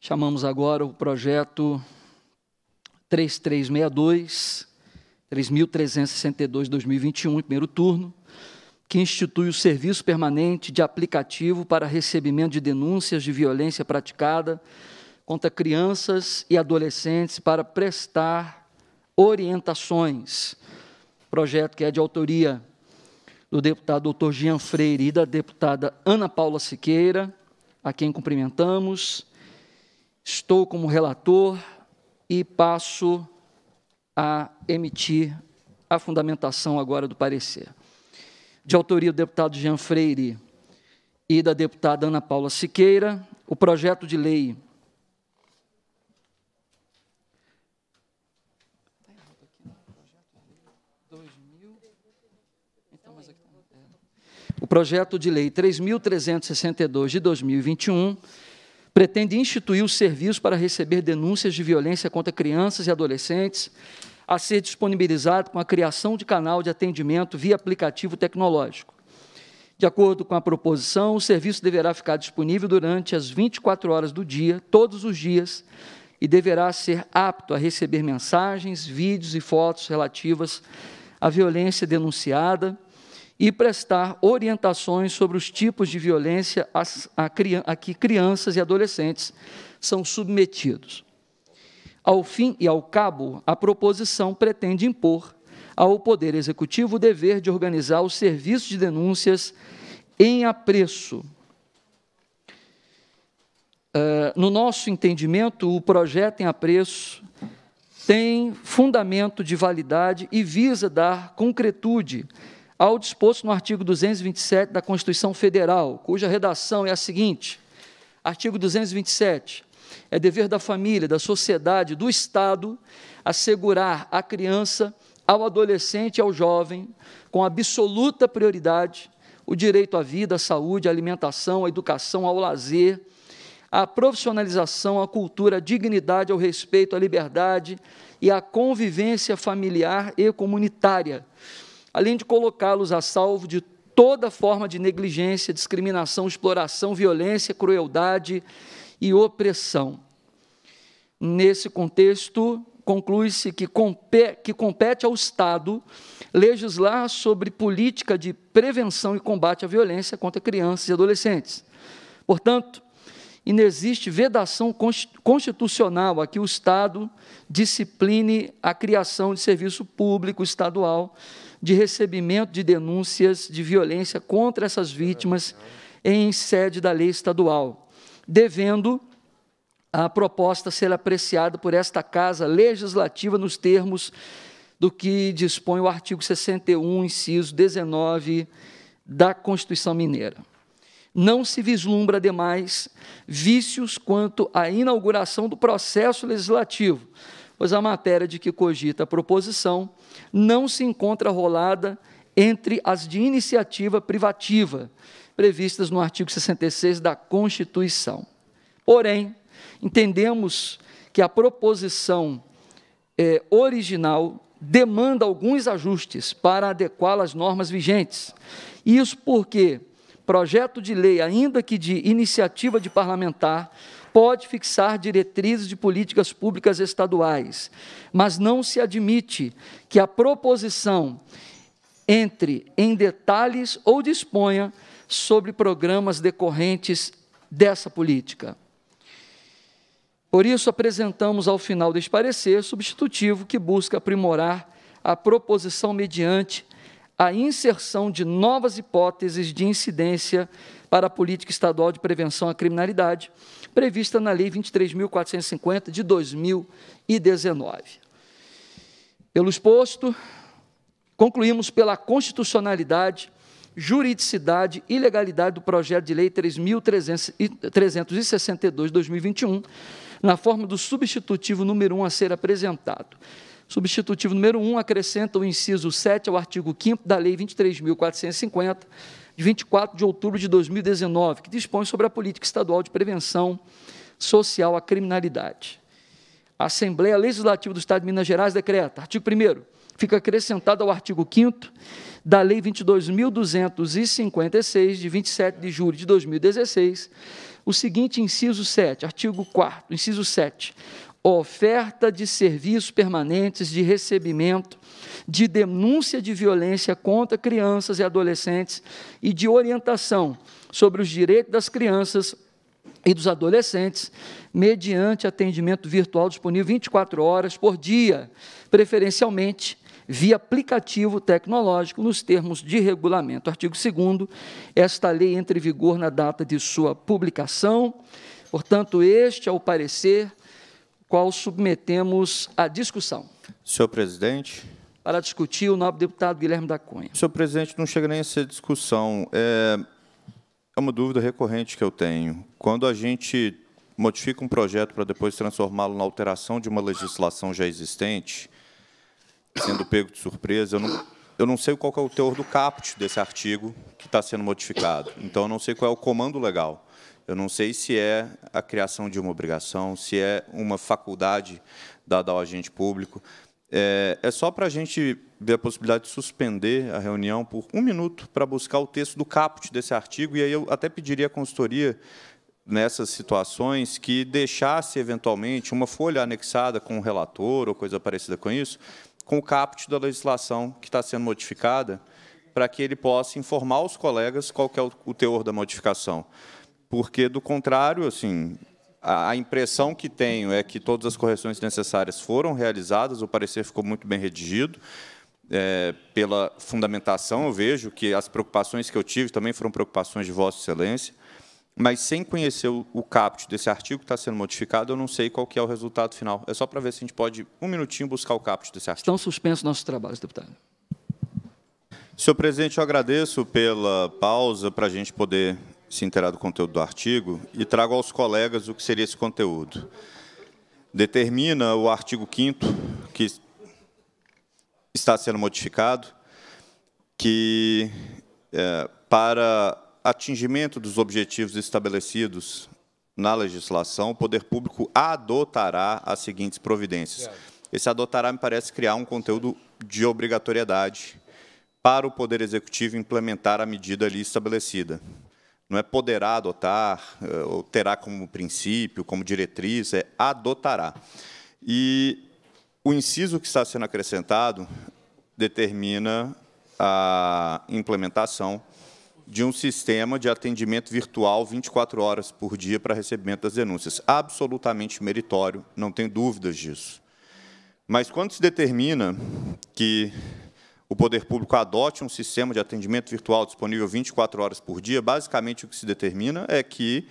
Chamamos agora o projeto 3362, 3362-2021, em primeiro turno, que institui o serviço permanente de aplicativo para recebimento de denúncias de violência praticada contra crianças e adolescentes para prestar orientações. Projeto que é de autoria do deputado doutor Jean Freire e da deputada Ana Paula Siqueira, a quem cumprimentamos. Estou como relator e passo a emitir a fundamentação agora do parecer. De autoria do deputado Jean Freire e da deputada Ana Paula Siqueira, o projeto de lei O projeto de lei 3.362 de 2021 pretende instituir o serviço para receber denúncias de violência contra crianças e adolescentes, a ser disponibilizado com a criação de canal de atendimento via aplicativo tecnológico. De acordo com a proposição, o serviço deverá ficar disponível durante as 24 horas do dia, todos os dias, e deverá ser apto a receber mensagens, vídeos e fotos relativas à violência denunciada e prestar orientações sobre os tipos de violência a, a, a que crianças e adolescentes são submetidos. Ao fim e ao cabo, a proposição pretende impor ao Poder Executivo o dever de organizar o serviço de denúncias em apreço. Eh, no nosso entendimento, o projeto em apreço tem fundamento de validade e visa dar concretude ao disposto no artigo 227 da Constituição Federal, cuja redação é a seguinte: artigo 227. É dever da família, da sociedade, do Estado assegurar à criança, ao adolescente e ao jovem, com absoluta prioridade, o direito à vida, à saúde, à alimentação, à educação, ao lazer, à profissionalização, à cultura, à dignidade, ao respeito, à liberdade e à convivência familiar e comunitária, além de colocá-los a salvo de toda forma de negligência, discriminação, exploração, violência, crueldade e opressão. Nesse contexto, conclui-se que, compete ao Estado legislar sobre política de prevenção e combate à violência contra crianças e adolescentes. Portanto, inexiste vedação constitucional a que o Estado discipline a criação de serviço público estadual de recebimento de denúncias de violência contra essas vítimas em sede da lei estadual, devendo a proposta ser apreciada por esta Casa Legislativa nos termos do que dispõe o artigo 61, inciso 19 da Constituição Mineira. Não se vislumbra demais vícios quanto à inauguração do processo legislativo, pois a matéria de que cogita a proposição não se encontra rolada entre as de iniciativa privativa, previstas no artigo 66 da Constituição. Porém, entendemos que a proposição é, original demanda alguns ajustes para adequá-la às normas vigentes. Isso porque projeto de lei, ainda que de iniciativa de parlamentar, pode fixar diretrizes de políticas públicas estaduais, mas não se admite que a proposição entre em detalhes ou disponha sobre programas decorrentes dessa política. Por isso, apresentamos ao final deste parecer substitutivo que busca aprimorar a proposição mediante a inserção de novas hipóteses de incidência para a política estadual de prevenção à criminalidade, prevista na Lei 23.450 de 2019. Pelo exposto, concluímos pela constitucionalidade, juridicidade e legalidade do projeto de lei 3.362-2021, na forma do substitutivo número 1 a ser apresentado. Substitutivo número 1 acrescenta o inciso 7 ao artigo 5 da Lei 23.450, de 24 de outubro de 2019, que dispõe sobre a política estadual de prevenção social à criminalidade. A Assembleia Legislativa do Estado de Minas Gerais decreta, artigo 1 fica acrescentado ao artigo 5 da Lei 22.256, de 27 de julho de 2016, o seguinte inciso 7, artigo 4 inciso 7, oferta de serviços permanentes de recebimento de denúncia de violência contra crianças e adolescentes e de orientação sobre os direitos das crianças e dos adolescentes, mediante atendimento virtual disponível 24 horas por dia, preferencialmente via aplicativo tecnológico, nos termos de regulamento. Artigo 2 esta lei entra em vigor na data de sua publicação. Portanto, este é o parecer qual submetemos à discussão. Senhor presidente, para discutir o nobre deputado Guilherme da Cunha. Senhor presidente, não chega nem a ser discussão. É, é, uma dúvida recorrente que eu tenho. Quando a gente modifica um projeto para depois transformá-lo na alteração de uma legislação já existente, sendo pego de surpresa, eu não, eu não sei qual é o teor do caput desse artigo que está sendo modificado. Então, eu não sei qual é o comando legal. Eu não sei se é a criação de uma obrigação, se é uma faculdade dada ao agente público. É, é só para a gente ver a possibilidade de suspender a reunião por um minuto para buscar o texto do caput desse artigo, e aí eu até pediria à consultoria, nessas situações, que deixasse, eventualmente, uma folha anexada com o um relator ou coisa parecida com isso, com o caput da legislação que está sendo modificada, para que ele possa informar os colegas qual é o teor da modificação. Porque, do contrário, assim, a impressão que tenho é que todas as correções necessárias foram realizadas, o parecer ficou muito bem redigido. É, pela fundamentação, eu vejo que as preocupações que eu tive também foram preocupações de Vossa Excelência, mas sem conhecer o, o caput desse artigo que está sendo modificado, eu não sei qual que é o resultado final. É só para ver se a gente pode, um minutinho, buscar o caput desse artigo. Estão suspensos nossos trabalhos, deputado. Senhor presidente, eu agradeço pela pausa para a gente poder se inteirar do conteúdo do artigo e trago aos colegas o que seria esse conteúdo. Determina o artigo 5 que está sendo modificado, que é, para atingimento dos objetivos estabelecidos na legislação, o poder público adotará as seguintes providências. Esse adotará me parece criar um conteúdo de obrigatoriedade para o Poder Executivo implementar a medida ali estabelecida não é poderá adotar, eh, ou terá como princípio, como diretriz, é adotará. E o inciso que está sendo acrescentado determina a implementação de um sistema de atendimento virtual 24 horas por dia para recebimento das denúncias. Absolutamente meritório, não tenho dúvidas disso. Mas quando se determina que o poder público adote um sistema de atendimento virtual disponível 24 horas por dia, basicamente o que se determina é que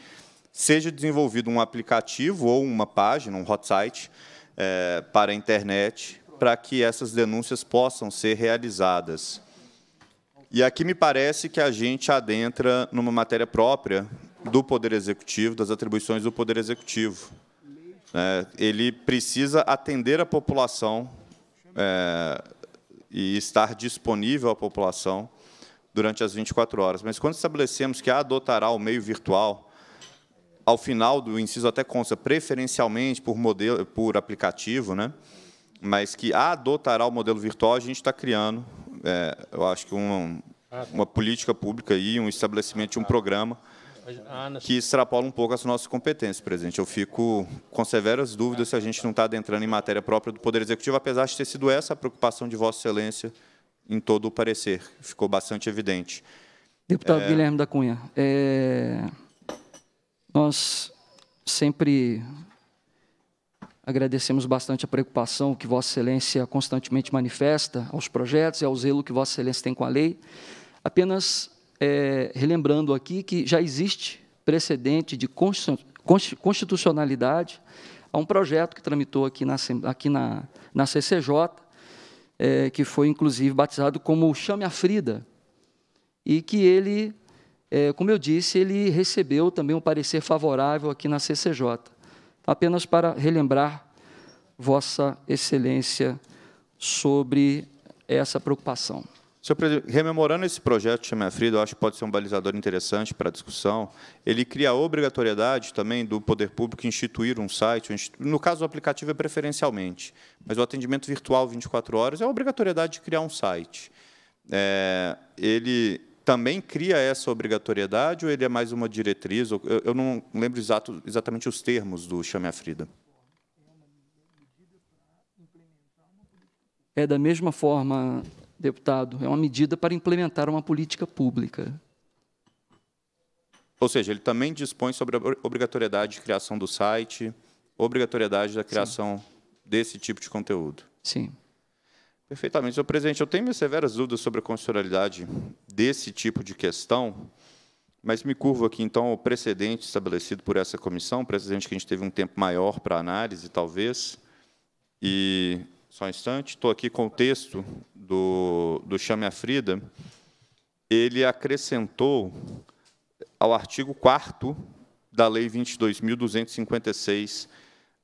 seja desenvolvido um aplicativo ou uma página, um hot site, é, para a internet, para que essas denúncias possam ser realizadas. E aqui me parece que a gente adentra numa matéria própria do Poder Executivo, das atribuições do Poder Executivo. É, ele precisa atender a população é, e estar disponível à população durante as 24 horas. Mas quando estabelecemos que adotará o meio virtual, ao final do inciso até consta preferencialmente por modelo, por aplicativo, né? Mas que adotará o modelo virtual, a gente está criando, é, eu acho que uma, ah, tá. uma política pública e um estabelecimento de um ah, tá. programa ah, que extrapola um pouco as nossas competências, presidente. Eu fico com severas dúvidas se a gente não está adentrando em matéria própria do Poder Executivo, apesar de ter sido essa a preocupação de Vossa Excelência em todo o parecer. Ficou bastante evidente. Deputado é... Guilherme da Cunha, é... nós sempre agradecemos bastante a preocupação que Vossa Excelência constantemente manifesta aos projetos e ao zelo que Vossa Excelência tem com a lei. Apenas é, relembrando aqui que já existe precedente de constitucionalidade a um projeto que tramitou aqui na, aqui na, na CCJ, é, que foi inclusive batizado como Chame a Frida, e que ele, é, como eu disse, ele recebeu também um parecer favorável aqui na CCJ. Apenas para relembrar Vossa Excelência sobre essa preocupação. Senhor presidente, rememorando esse projeto Chame Frida, eu acho que pode ser um balizador interessante para a discussão. Ele cria a obrigatoriedade também do poder público instituir um site, no caso o aplicativo é preferencialmente, mas o atendimento virtual 24 horas é a obrigatoriedade de criar um site. É, ele também cria essa obrigatoriedade ou ele é mais uma diretriz? Eu, eu não lembro exato, exatamente os termos do Chame Frida. É da mesma forma deputado, é uma medida para implementar uma política pública. Ou seja, ele também dispõe sobre a obrigatoriedade de criação do site, obrigatoriedade da criação Sim. desse tipo de conteúdo. Sim. Perfeitamente. Senhor presidente, eu tenho minhas severas dúvidas sobre a constitucionalidade desse tipo de questão, mas me curvo aqui, então, ao precedente estabelecido por essa comissão, precedente que a gente teve um tempo maior para análise, talvez, e só um instante, estou aqui com o texto do, do Chame a Frida. Ele acrescentou ao artigo 4 da Lei 22.256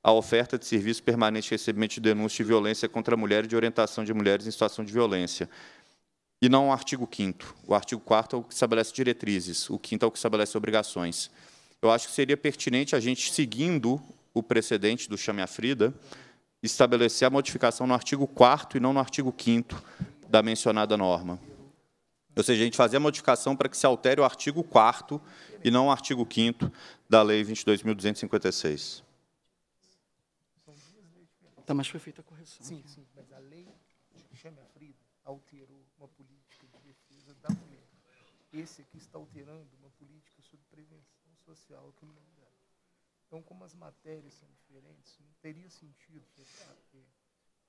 a oferta de serviço permanente de recebimento de denúncia de violência contra a mulher e de orientação de mulheres em situação de violência. E não o artigo 5 O artigo 4 é o que estabelece diretrizes, o 5 é o que estabelece obrigações. Eu acho que seria pertinente a gente, seguindo o precedente do Chame a Frida, estabelecer a modificação no artigo 4 e não no artigo 5 da mencionada norma. Ou seja, a gente fazia a modificação para que se altere o artigo 4 e não o artigo 5 da Lei 22.256. Tá, mas foi feita a correção. Sim, sim, mas a lei de Chame a Frida alterou uma política de defesa da mulher. Esse aqui está alterando uma política sobre prevenção social à criminalidade. Então, como as matérias são diferentes, teria sentido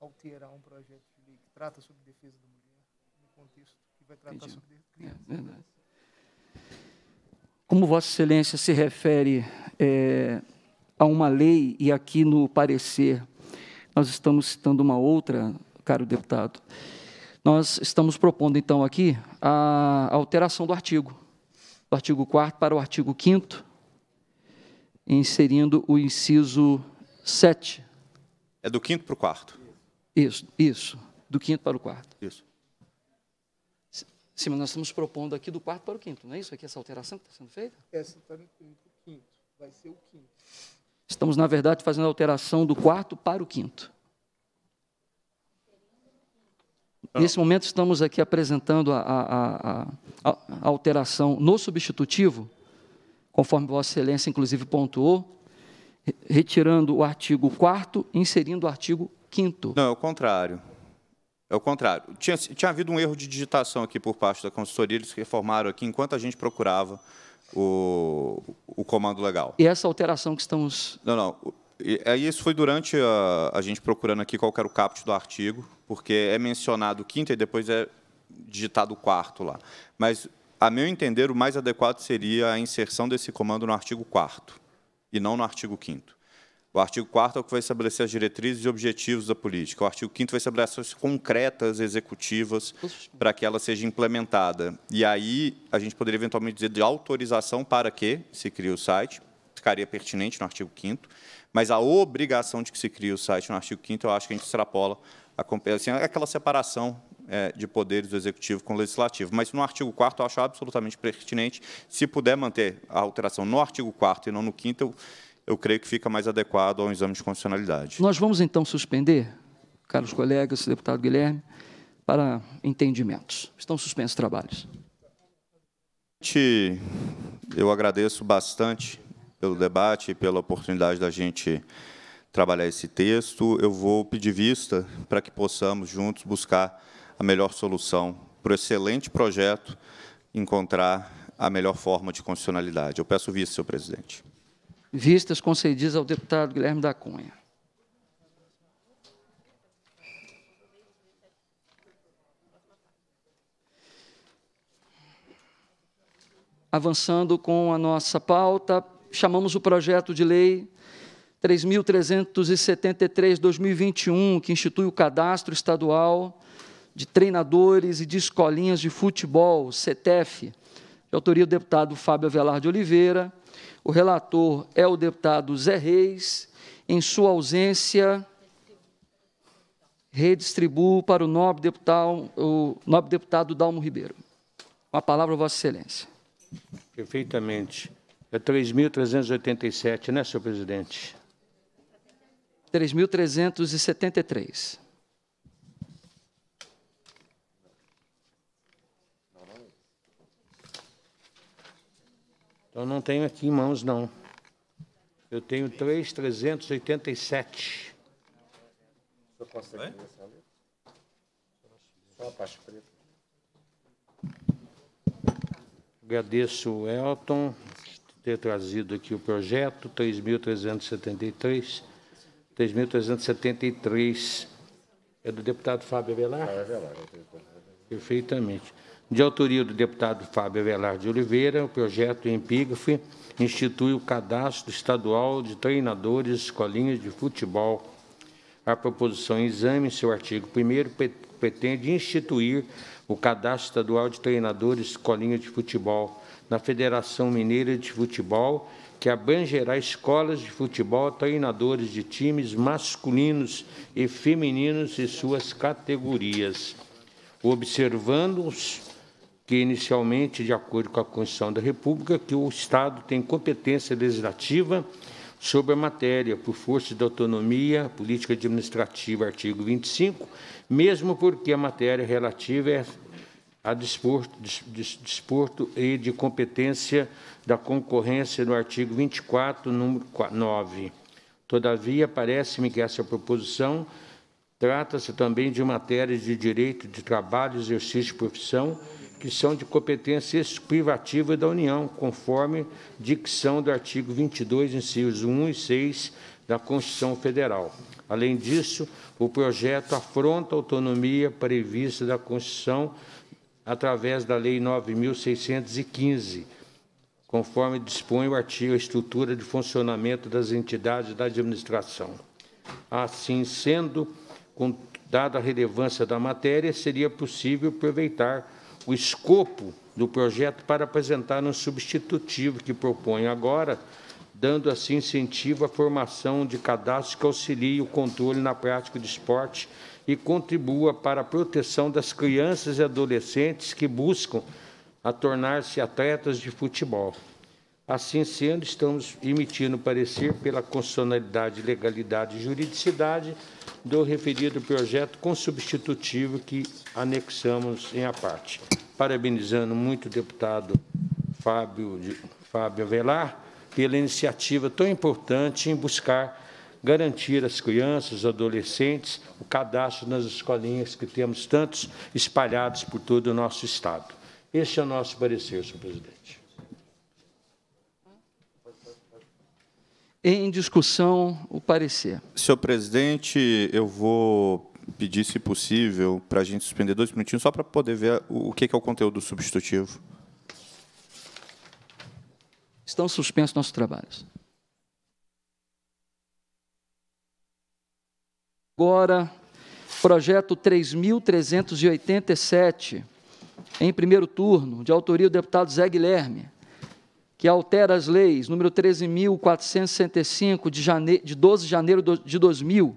alterar um projeto de lei que trata sobre defesa da mulher no contexto que vai tratar Entendi. sobre é, crianças. É verdade. Como Vossa Excelência se refere é, a uma lei, e aqui no parecer nós estamos citando uma outra, caro deputado, nós estamos propondo então aqui a alteração do artigo, do artigo 4 para o artigo 5 inserindo o inciso 7. É do quinto para o quarto. Isso, isso. Do quinto para o quarto. Isso. Sim, mas nós estamos propondo aqui do quarto para o quinto, não é isso aqui, essa alteração que está sendo feita? Essa está no quinto, vai ser o quinto. Estamos, na verdade, fazendo a alteração do quarto para o quinto. Não. Nesse momento, estamos aqui apresentando a, a, a, a alteração no substitutivo, conforme Vossa Excelência, inclusive, pontuou, retirando o artigo 4 inserindo o artigo 5 Não, é o contrário. É o contrário. Tinha, tinha havido um erro de digitação aqui por parte da consultoria, eles reformaram aqui enquanto a gente procurava o, o comando legal. E essa alteração que estamos... Não, não. E, aí isso foi durante a, a, gente procurando aqui qual era o caput do artigo, porque é mencionado o quinto e depois é digitado o quarto lá. Mas, a meu entender, o mais adequado seria a inserção desse comando no artigo 4 e não no artigo 5 o artigo 4 é o que vai estabelecer as diretrizes e objetivos da política. O artigo 5 vai estabelecer ações concretas, executivas, para que ela seja implementada. E aí a gente poderia eventualmente dizer de autorização para que se crie o site, ficaria pertinente no artigo 5 mas a obrigação de que se crie o site no artigo 5 eu acho que a gente extrapola a, assim, aquela separação é, de poderes do Executivo com o Legislativo. Mas no artigo 4 eu acho absolutamente pertinente, se puder manter a alteração no artigo 4 e não no 5 eu, eu creio que fica mais adequado ao exame de constitucionalidade. Nós vamos, então, suspender, caros colegas, deputado Guilherme, para entendimentos. Estão suspensos os trabalhos. Eu agradeço bastante pelo debate e pela oportunidade da gente trabalhar esse texto. Eu vou pedir vista para que possamos juntos buscar a melhor solução para o excelente projeto encontrar a melhor forma de constitucionalidade. Eu peço vista, senhor presidente. Vistas concedidas ao deputado Guilherme da Cunha. Avançando com a nossa pauta, chamamos o projeto de lei 3.373-2021, que institui o cadastro estadual de treinadores e de escolinhas de futebol, CETEF, de é autoria do deputado Fábio Avelar de Oliveira. O relator é o deputado Zé Reis. Em sua ausência, redistribuo para o nobre deputado, o nobre deputado Dalmo Ribeiro. Uma palavra, Vossa Excelência. Perfeitamente. É 3.387, né, senhor presidente? 3.373. Eu não tenho aqui em mãos, não. Eu tenho 3,387. O Só a parte preta. Agradeço o Elton ter trazido aqui o projeto 3.373. 3.373 é do deputado Fábio Avelar? Fábio Avelar. É Perfeitamente de autoria do deputado Fábio Avelar de Oliveira, o projeto Empígrafe institui o cadastro estadual de treinadores escolinhas de futebol. A proposição em exame, seu artigo 1 pretende instituir o cadastro estadual de treinadores escolinhas de futebol na Federação Mineira de Futebol, que abrangerá escolas de futebol, treinadores de times masculinos e femininos e suas categorias. Observando-os que é inicialmente, de acordo com a Constituição da República, que o Estado tem competência legislativa sobre a matéria, por força da autonomia política administrativa, artigo 25, mesmo porque a matéria relativa é a desporto, desporto e de competência da concorrência no artigo 24, número 9. Todavia, parece-me que essa proposição trata-se também de matéria de direito de trabalho, exercício de profissão, que são de competência privativa da União, conforme dicção do artigo 22, incisos 1 e 6 da Constituição Federal. Além disso, o projeto afronta a autonomia prevista da Constituição através da Lei 9.615, conforme dispõe o artigo a estrutura de funcionamento das entidades da administração. Assim sendo, com dada a relevância da matéria, seria possível aproveitar o escopo do projeto para apresentar um substitutivo que propõe agora, dando assim incentivo à formação de cadastros que auxilie o controle na prática do esporte e contribua para a proteção das crianças e adolescentes que buscam a tornar-se atletas de futebol. Assim sendo, estamos emitindo parecer pela constitucionalidade, legalidade e juridicidade do referido projeto com substitutivo que anexamos em aparte parabenizando muito o deputado Fábio, Fábio Avelar pela iniciativa tão importante em buscar garantir às crianças, adolescentes, o cadastro nas escolinhas que temos tantos espalhados por todo o nosso Estado. Este é o nosso parecer, senhor presidente. Em discussão, o parecer. Senhor presidente, eu vou pedir, se possível, para a gente suspender dois minutinhos, só para poder ver o que é o conteúdo substitutivo. Estão suspensos nossos trabalhos. Agora, projeto 3.387, em primeiro turno, de autoria do deputado Zé Guilherme, que altera as leis número 13.465, de, jane... de 12 de janeiro de 2000,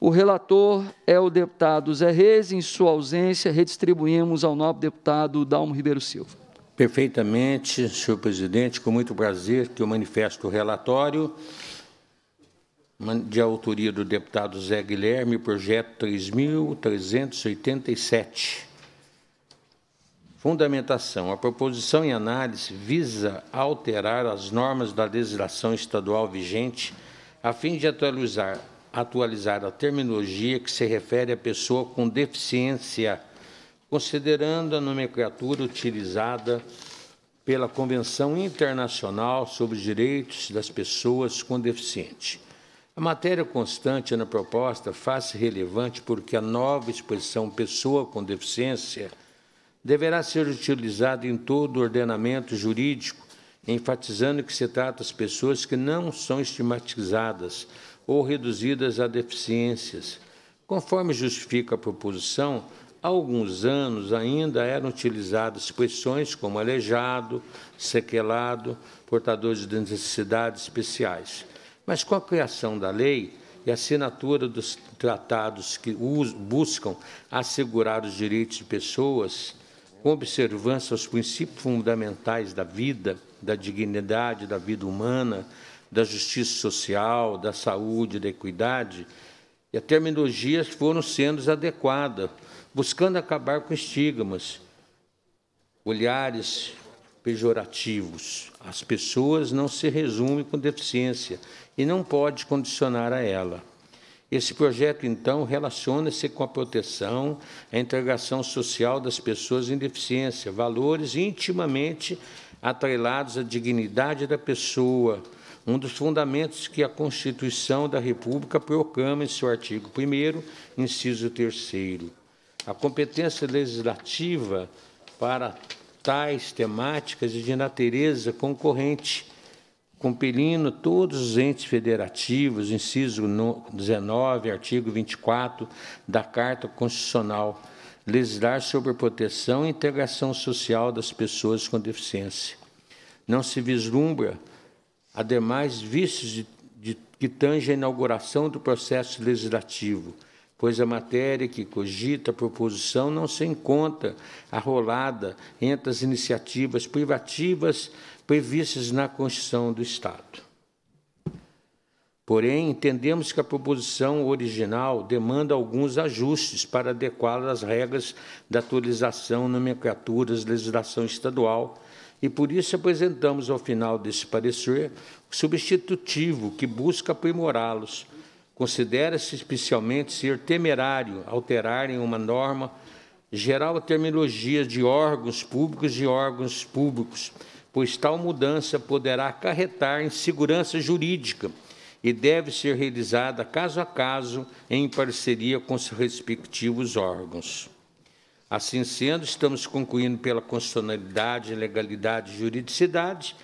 O relator é o deputado Zé Reis. Em sua ausência, redistribuímos ao novo deputado Dalmo Ribeiro Silva. Perfeitamente, senhor presidente. Com muito prazer que eu manifesto o relatório de autoria do deputado Zé Guilherme, projeto 3.387. Fundamentação. A proposição em análise visa alterar as normas da legislação estadual vigente a fim de atualizar atualizar a terminologia que se refere à pessoa com deficiência, considerando a nomenclatura utilizada pela Convenção Internacional sobre os Direitos das Pessoas com Deficiente. A matéria constante na proposta faz-se relevante porque a nova exposição pessoa com deficiência deverá ser utilizada em todo o ordenamento jurídico, enfatizando que se trata as pessoas que não são estigmatizadas, ou reduzidas a deficiências. Conforme justifica a proposição, há alguns anos ainda eram utilizadas expressões como aleijado, sequelado, portador de necessidades especiais. Mas com a criação da lei e a assinatura dos tratados que buscam assegurar os direitos de pessoas, com observância aos princípios fundamentais da vida, da dignidade da vida humana, da justiça social, da saúde, da equidade, e as terminologias foram sendo adequadas, buscando acabar com estigmas, olhares pejorativos. As pessoas não se resumem com deficiência e não pode condicionar a ela. Esse projeto, então, relaciona-se com a proteção, a integração social das pessoas em deficiência, valores intimamente atrelados à dignidade da pessoa, um dos fundamentos que a Constituição da República proclama em seu artigo 1, inciso 3. A competência legislativa para tais temáticas e de natureza concorrente, compelindo todos os entes federativos, inciso 19, artigo 24 da Carta Constitucional, legislar sobre proteção e integração social das pessoas com deficiência. Não se vislumbra ademais vícios de, de, que tangem a inauguração do processo legislativo, pois a matéria que cogita a proposição não se encontra arrolada entre as iniciativas privativas previstas na Constituição do Estado. Porém, entendemos que a proposição original demanda alguns ajustes para adequá-la às regras da atualização nomenclaturas legislação estadual e por isso apresentamos ao final desse parecer substitutivo que busca aprimorá-los. Considera-se especialmente ser temerário alterar em uma norma geral a terminologia de órgãos públicos e órgãos públicos, pois tal mudança poderá acarretar insegurança jurídica e deve ser realizada caso a caso em parceria com os respectivos órgãos. Assim sendo, estamos concluindo pela constitucionalidade, legalidade e juridicidade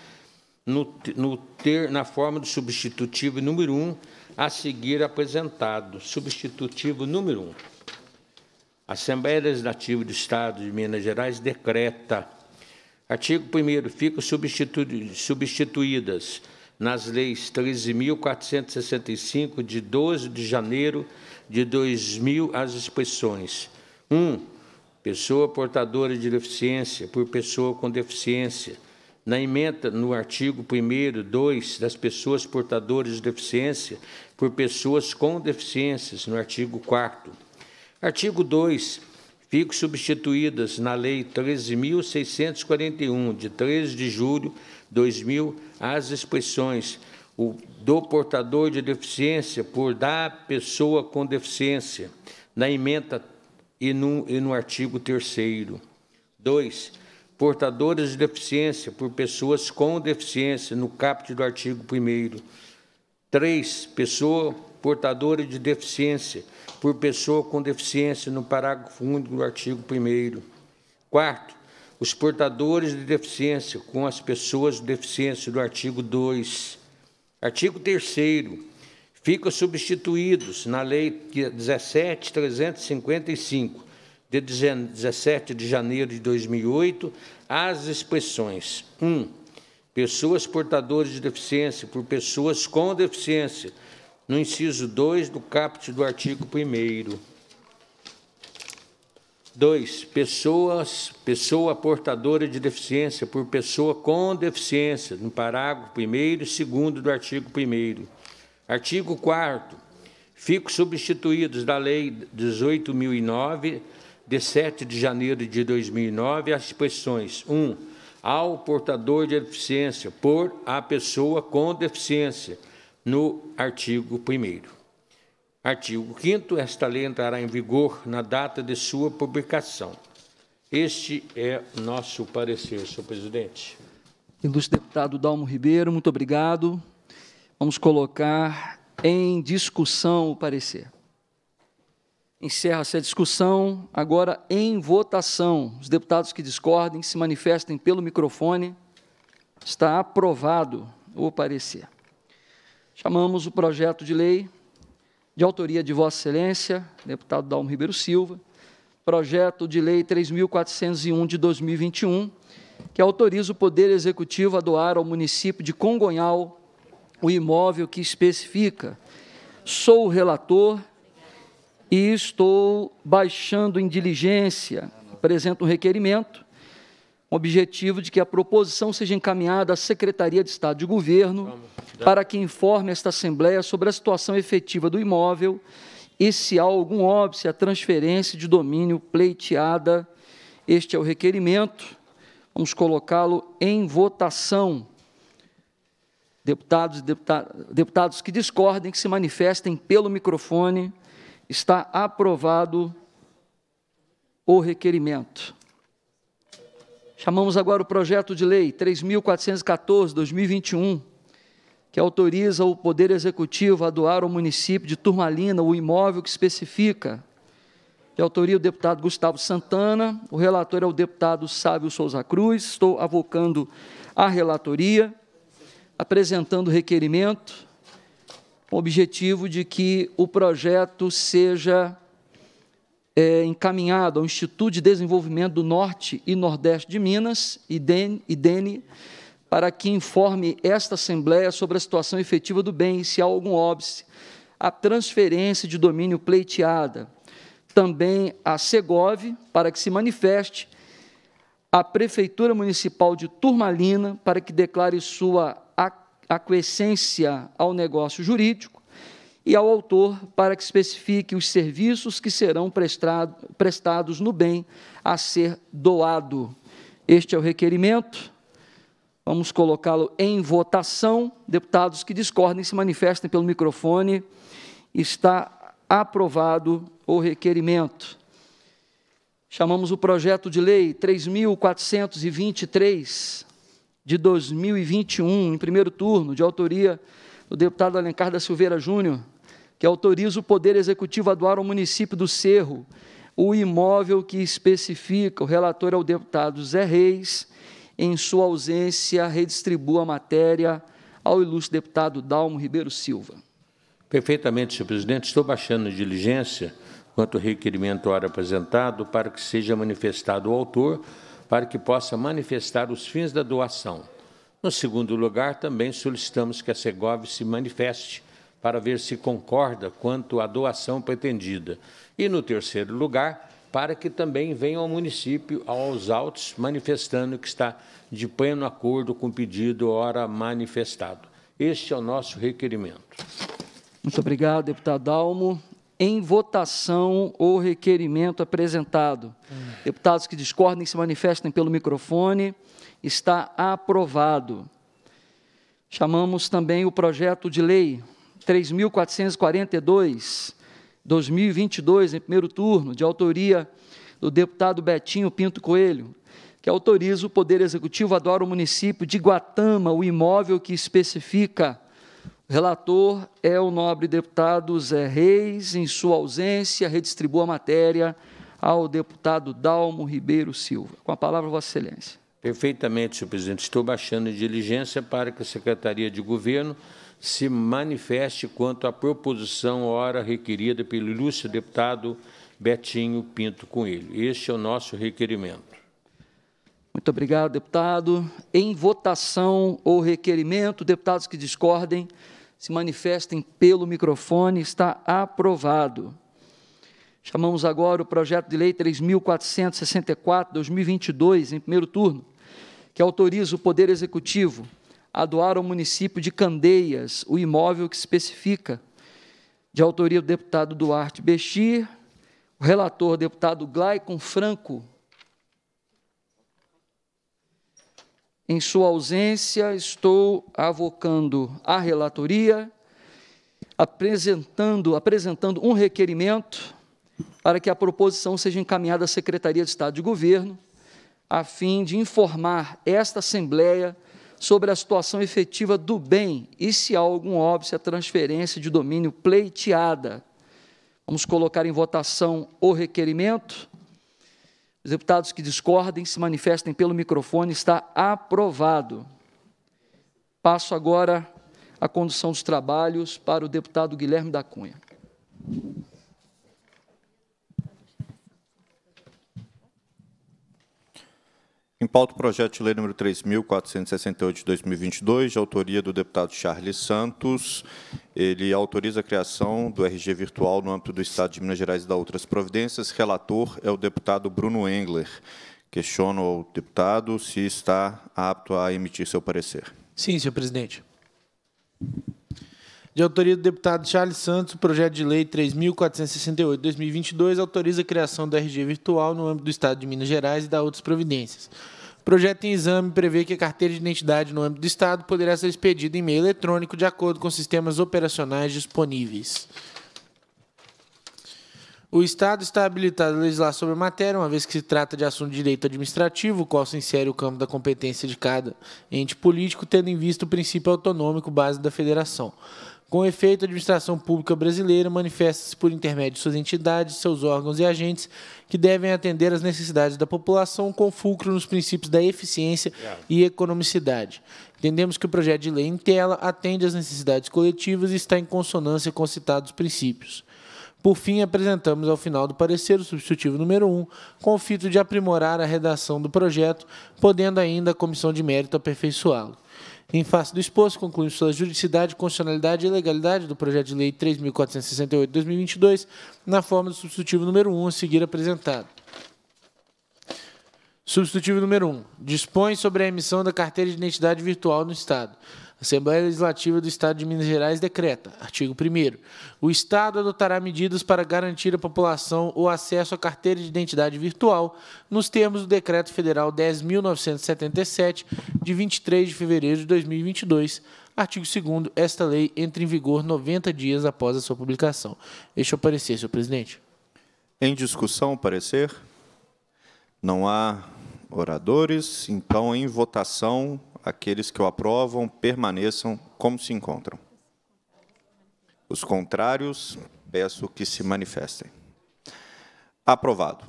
no, no ter, na forma do substitutivo número 1 um, a seguir apresentado. Substitutivo número 1. Um. A Assembleia Legislativa do Estado de Minas Gerais decreta. Artigo 1 Ficam substitu, substituídas nas leis 13.465, de 12 de janeiro de 2000, as expressões 1. Um, pessoa portadora de deficiência por pessoa com deficiência. Na emenda no artigo 1 2, das pessoas portadoras de deficiência por pessoas com deficiências, no artigo 4 Artigo 2, ficam substituídas na Lei 13.641, de 13 de julho de 2000, as expressões o, do portador de deficiência por da pessoa com deficiência, na emenda e no, e no artigo 3. 2. Portadores de deficiência por pessoas com deficiência, no caput do artigo 1. 3. Pessoa portadora de deficiência por pessoa com deficiência, no parágrafo único do artigo 1. 4. Os portadores de deficiência com as pessoas de deficiência, do artigo 2. Artigo 3 ficam substituídos na Lei 17.355, é de 17 de janeiro de 2008, as expressões 1. Um, pessoas portadoras de deficiência por pessoas com deficiência, no inciso 2 do caput do artigo 1 2. Pessoas, pessoa portadora de deficiência por pessoa com deficiência, no parágrafo 1 e 2 do artigo 1 Artigo 4 Ficam substituídos da Lei 18.009, de 7 de janeiro de 2009, as expressões 1. Um, ao portador de deficiência, por a pessoa com deficiência, no artigo 1 Artigo 5 Esta lei entrará em vigor na data de sua publicação. Este é nosso parecer, senhor presidente. Ilustre deputado Dalmo Ribeiro, muito obrigado vamos colocar em discussão o parecer. Encerra-se a discussão, agora em votação. Os deputados que discordem se manifestem pelo microfone. Está aprovado o parecer. Chamamos o projeto de lei de autoria de Vossa Excelência, deputado Dalmo Ribeiro Silva, projeto de lei 3401 de 2021, que autoriza o Poder Executivo a doar ao município de Congonhal o imóvel que especifica. Sou o relator e estou baixando em diligência. Apresento um requerimento, com o objetivo de que a proposição seja encaminhada à Secretaria de Estado de Governo para que informe esta Assembleia sobre a situação efetiva do imóvel e se há algum óbvio à transferência de domínio pleiteada. Este é o requerimento. Vamos colocá-lo em votação. Deputados e deputa, deputados que discordem, que se manifestem pelo microfone. Está aprovado o requerimento. Chamamos agora o projeto de lei 3.414-2021, que autoriza o Poder Executivo a doar ao município de Turmalina o imóvel que especifica de autoria do deputado Gustavo Santana, o relator é o deputado Sávio Souza Cruz, estou avocando a relatoria apresentando requerimento com o objetivo de que o projeto seja é, encaminhado ao Instituto de Desenvolvimento do Norte e Nordeste de Minas, IDENE, para que informe esta Assembleia sobre a situação efetiva do bem e se há algum óbice à transferência de domínio pleiteada. Também a Segov, para que se manifeste, a Prefeitura Municipal de Turmalina, para que declare sua aquiescência ao negócio jurídico e ao autor para que especifique os serviços que serão prestado, prestados no bem a ser doado. Este é o requerimento. Vamos colocá-lo em votação. Deputados que discordem se manifestem pelo microfone. Está aprovado o requerimento. Chamamos o projeto de lei 3423 de 2021, em primeiro turno, de autoria do deputado Alencar da Silveira Júnior, que autoriza o Poder Executivo a doar ao município do Cerro o imóvel que especifica. O relator é o deputado Zé Reis. Em sua ausência, redistribua a matéria ao ilustre deputado Dalmo Ribeiro Silva. Perfeitamente, senhor presidente. Estou baixando a diligência quanto ao requerimento ora apresentado para que seja manifestado o autor para que possa manifestar os fins da doação. No segundo lugar, também solicitamos que a Segov se manifeste para ver se concorda quanto à doação pretendida. E, no terceiro lugar, para que também venha ao município, aos autos, manifestando que está de pleno acordo com o pedido ora manifestado. Este é o nosso requerimento. Muito obrigado, deputado Dalmo em votação o requerimento apresentado. Deputados que discordem se manifestem pelo microfone. Está aprovado. Chamamos também o projeto de lei 3442 2022 em primeiro turno, de autoria do deputado Betinho Pinto Coelho, que autoriza o Poder Executivo a doar o município de Guatama o imóvel que especifica Relator é o nobre deputado Zé Reis. Em sua ausência, redistribua a matéria ao deputado Dalmo Ribeiro Silva. Com a palavra, Vossa Excelência. Perfeitamente, senhor presidente. Estou baixando em diligência para que a Secretaria de Governo se manifeste quanto à proposição ora requerida pelo ilustre deputado Betinho Pinto Coelho. Este é o nosso requerimento. Muito obrigado, deputado. Em votação o requerimento, deputados que discordem, se manifestem pelo microfone, está aprovado. Chamamos agora o projeto de lei 3464/2022 em primeiro turno, que autoriza o Poder Executivo a doar ao município de Candeias o imóvel que especifica, de autoria do deputado Duarte Bexir, o relator deputado Glaicon Franco, Em sua ausência, estou avocando a relatoria, apresentando, apresentando um requerimento para que a proposição seja encaminhada à Secretaria de Estado de Governo, a fim de informar esta Assembleia sobre a situação efetiva do bem e se há algum óbvio à transferência de domínio pleiteada. Vamos colocar em votação o requerimento. Os deputados que discordem se manifestem pelo microfone. Está aprovado. Passo agora a condução dos trabalhos para o deputado Guilherme da Cunha. Em pauta o projeto de lei número 3.468 de 2022, de autoria do deputado Charles Santos. Ele autoriza a criação do RG virtual no âmbito do Estado de Minas Gerais e da outras providências. Relator é o deputado Bruno Engler. Questiono ao deputado se está apto a emitir seu parecer. Sim, senhor presidente. De autoria do deputado Charles Santos, o projeto de lei 3.468 2022 autoriza a criação do RG virtual no âmbito do Estado de Minas Gerais e da outras providências projeto em exame prevê que a carteira de identidade no âmbito do Estado poderá ser expedida em meio eletrônico de acordo com sistemas operacionais disponíveis. O Estado está habilitado a legislar sobre a matéria, uma vez que se trata de assunto de direito administrativo, qual se insere o campo da competência de cada ente político, tendo em vista o princípio autonômico base da federação. Com efeito, a administração pública brasileira manifesta-se por intermédio de suas entidades, seus órgãos e agentes que devem atender às necessidades da população com fulcro nos princípios da eficiência e economicidade. Entendemos que o projeto de lei em tela atende às necessidades coletivas e está em consonância com citados princípios. Por fim, apresentamos ao final do parecer o substitutivo número 1, com o fito de aprimorar a redação do projeto, podendo ainda a comissão de mérito aperfeiçoá-lo. Em face do exposto, concluímos sua juridicidade, constitucionalidade e legalidade do projeto de lei 3.468-2022, na forma do substitutivo número 1 a seguir apresentado. Substitutivo número 1. Dispõe sobre a emissão da carteira de identidade virtual no Estado. Assembleia Legislativa do Estado de Minas Gerais decreta, artigo 1 o Estado adotará medidas para garantir à população o acesso à carteira de identidade virtual, nos termos do Decreto Federal 10.977, de 23 de fevereiro de 2022, Artigo 2 Esta lei entra em vigor 90 dias após a sua publicação. Este é o parecer, senhor presidente. Em discussão, parecer? Não há oradores, então em votação aqueles que o aprovam permaneçam como se encontram. Os contrários, peço que se manifestem. Aprovado.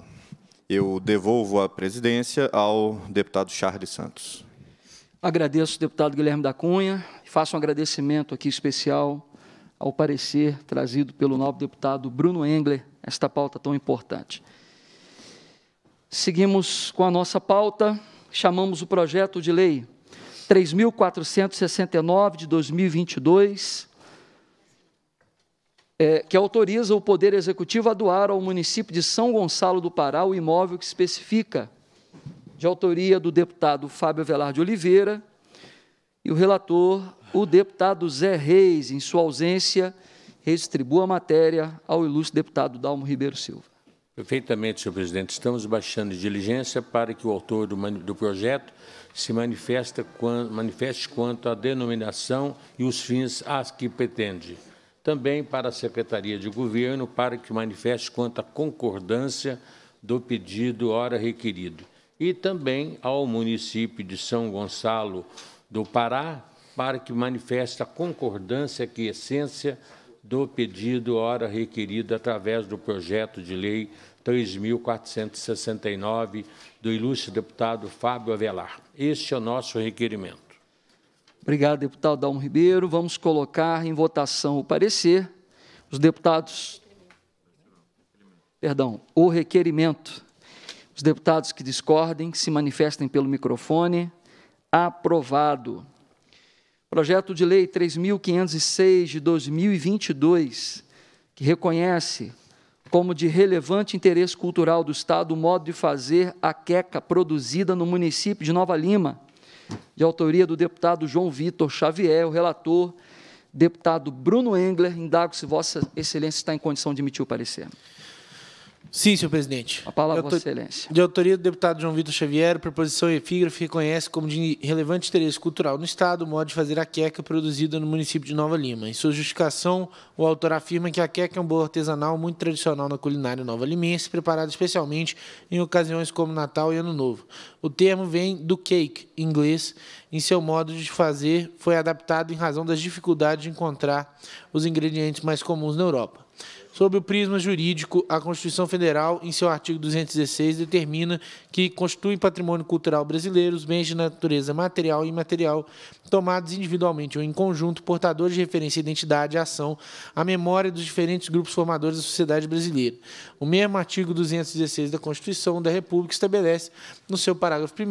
Eu devolvo a presidência ao deputado Charles Santos. Agradeço, deputado Guilherme da Cunha, e faço um agradecimento aqui especial ao parecer trazido pelo nobre deputado Bruno Engler, esta pauta tão importante. Seguimos com a nossa pauta, chamamos o projeto de lei 3.469 de 2022, é, que autoriza o Poder Executivo a doar ao município de São Gonçalo do Pará o imóvel que especifica, de autoria do deputado Fábio Velar de Oliveira e o relator, o deputado Zé Reis, em sua ausência, redistribua a matéria ao ilustre deputado Dalmo Ribeiro Silva. Perfeitamente, senhor presidente. Estamos baixando de diligência para que o autor do, do projeto se manifeste quanto à denominação e os fins a que pretende. Também para a Secretaria de Governo, para que manifeste quanto à concordância do pedido ora requerido. E também ao município de São Gonçalo do Pará, para que manifeste a concordância que é essência do pedido hora requerido através do projeto de lei 3.469 do ilustre deputado Fábio Avelar. Este é o nosso requerimento. Obrigado, deputado Dalmo Ribeiro. Vamos colocar em votação o parecer. Os deputados... Perdão, o requerimento. Os deputados que discordem, que se manifestem pelo microfone. Aprovado. Projeto de Lei 3.506 de 2022, que reconhece como de relevante interesse cultural do Estado o modo de fazer a queca produzida no município de Nova Lima, de autoria do deputado João Vitor Xavier, o relator, deputado Bruno Engler, indago se Vossa Excelência está em condição de emitir o parecer. Sim, senhor presidente. A palavra, Vossa Excelência. De autoria do deputado João Vitor Xavier, proposição e epígrafe reconhece como de relevante interesse cultural no Estado o modo de fazer a queca produzida no município de Nova Lima. Em sua justificação, o autor afirma que a queca é um bolo artesanal muito tradicional na culinária nova limense, preparado especialmente em ocasiões como Natal e Ano Novo. O termo vem do cake, em inglês, em seu modo de fazer, foi adaptado em razão das dificuldades de encontrar os ingredientes mais comuns na Europa. Sob o prisma jurídico, a Constituição Federal, em seu artigo 216, determina que constituem patrimônio cultural brasileiro os bens de natureza material e imaterial, tomados individualmente ou em conjunto, portadores de referência, identidade e ação, à memória dos diferentes grupos formadores da sociedade brasileira. O mesmo artigo 216 da Constituição da República estabelece, no seu parágrafo 1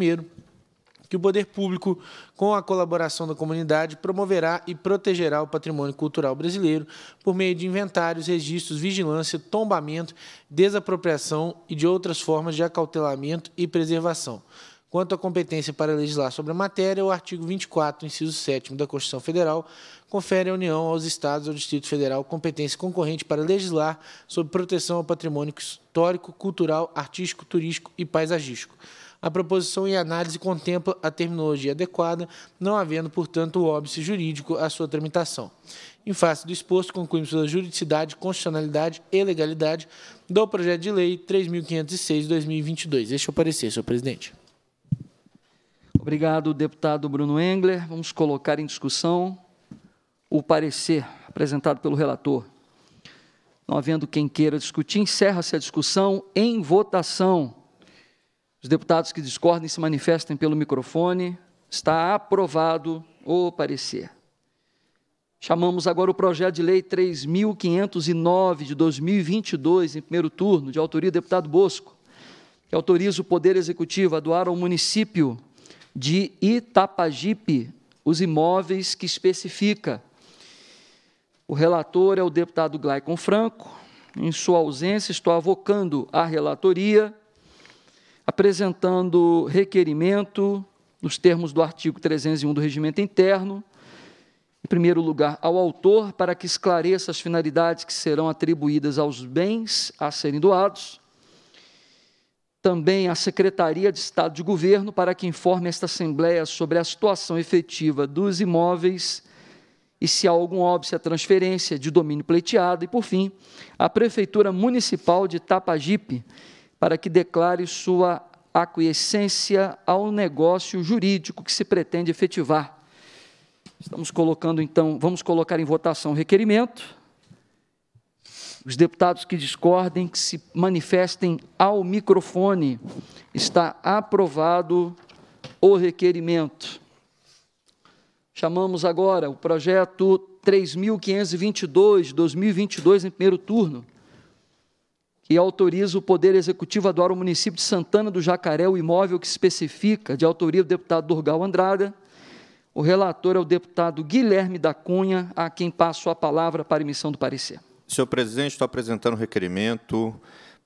que o poder público, com a colaboração da comunidade, promoverá e protegerá o patrimônio cultural brasileiro por meio de inventários, registros, vigilância, tombamento, desapropriação e de outras formas de acautelamento e preservação. Quanto à competência para legislar sobre a matéria, o artigo 24, inciso 7 da Constituição Federal, confere à União, aos Estados e ao Distrito Federal competência concorrente para legislar sobre proteção ao patrimônio histórico, cultural, artístico, turístico e paisagístico. A proposição e análise contempla a terminologia adequada, não havendo, portanto, óbice jurídico à sua tramitação. Em face do exposto, concluímos pela juridicidade, constitucionalidade e legalidade do projeto de lei 3.506-2022. Este é o parecer, senhor presidente. Obrigado, deputado Bruno Engler. Vamos colocar em discussão o parecer apresentado pelo relator. Não havendo quem queira discutir, encerra-se a discussão em votação. Os deputados que discordem se manifestem pelo microfone. Está aprovado o parecer. Chamamos agora o projeto de lei 3509 de 2022, em primeiro turno, de autoria do deputado Bosco, que autoriza o Poder Executivo a doar ao município de Itapajipe os imóveis que especifica. O relator é o deputado Glaicon Franco. Em sua ausência, estou avocando a relatoria apresentando requerimento nos termos do artigo 301 do Regimento Interno, em primeiro lugar, ao autor para que esclareça as finalidades que serão atribuídas aos bens a serem doados. Também à Secretaria de Estado de Governo para que informe esta Assembleia sobre a situação efetiva dos imóveis e se há algum óbvio à transferência de domínio pleiteado. E, por fim, à Prefeitura Municipal de Tapajipe, para que declare sua aquiescência ao negócio jurídico que se pretende efetivar. Estamos colocando então, vamos colocar em votação o requerimento. Os deputados que discordem, que se manifestem ao microfone. Está aprovado o requerimento. Chamamos agora o projeto 3522 2022 em primeiro turno que autoriza o Poder Executivo a doar ao município de Santana do Jacaré o imóvel que especifica, de autoria do deputado Durgal Andrada. O relator é o deputado Guilherme da Cunha, a quem passo a palavra para emissão do parecer. Senhor presidente, estou apresentando um requerimento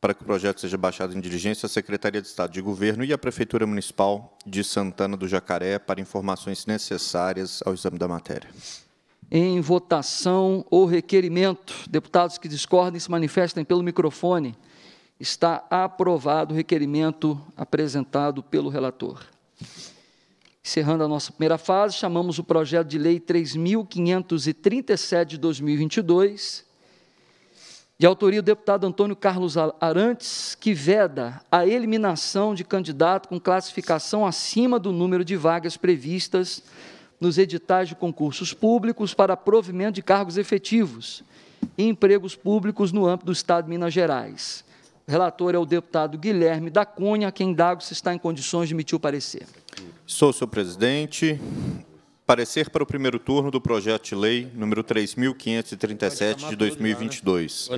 para que o projeto seja baixado em diligência à Secretaria de Estado de Governo e à Prefeitura Municipal de Santana do Jacaré para informações necessárias ao exame da matéria em votação o requerimento. Deputados que discordem se manifestem pelo microfone. Está aprovado o requerimento apresentado pelo relator. Encerrando a nossa primeira fase, chamamos o projeto de lei 3537 de 2022, de autoria do deputado Antônio Carlos Arantes, que veda a eliminação de candidato com classificação acima do número de vagas previstas nos editais de concursos públicos para provimento de cargos efetivos e empregos públicos no âmbito do Estado de Minas Gerais. O relator é o deputado Guilherme da Cunha, a quem Dago se está em condições de emitir o parecer. Sou, senhor presidente. Parecer para o primeiro turno do projeto de lei número 3.537 de 2022. Né?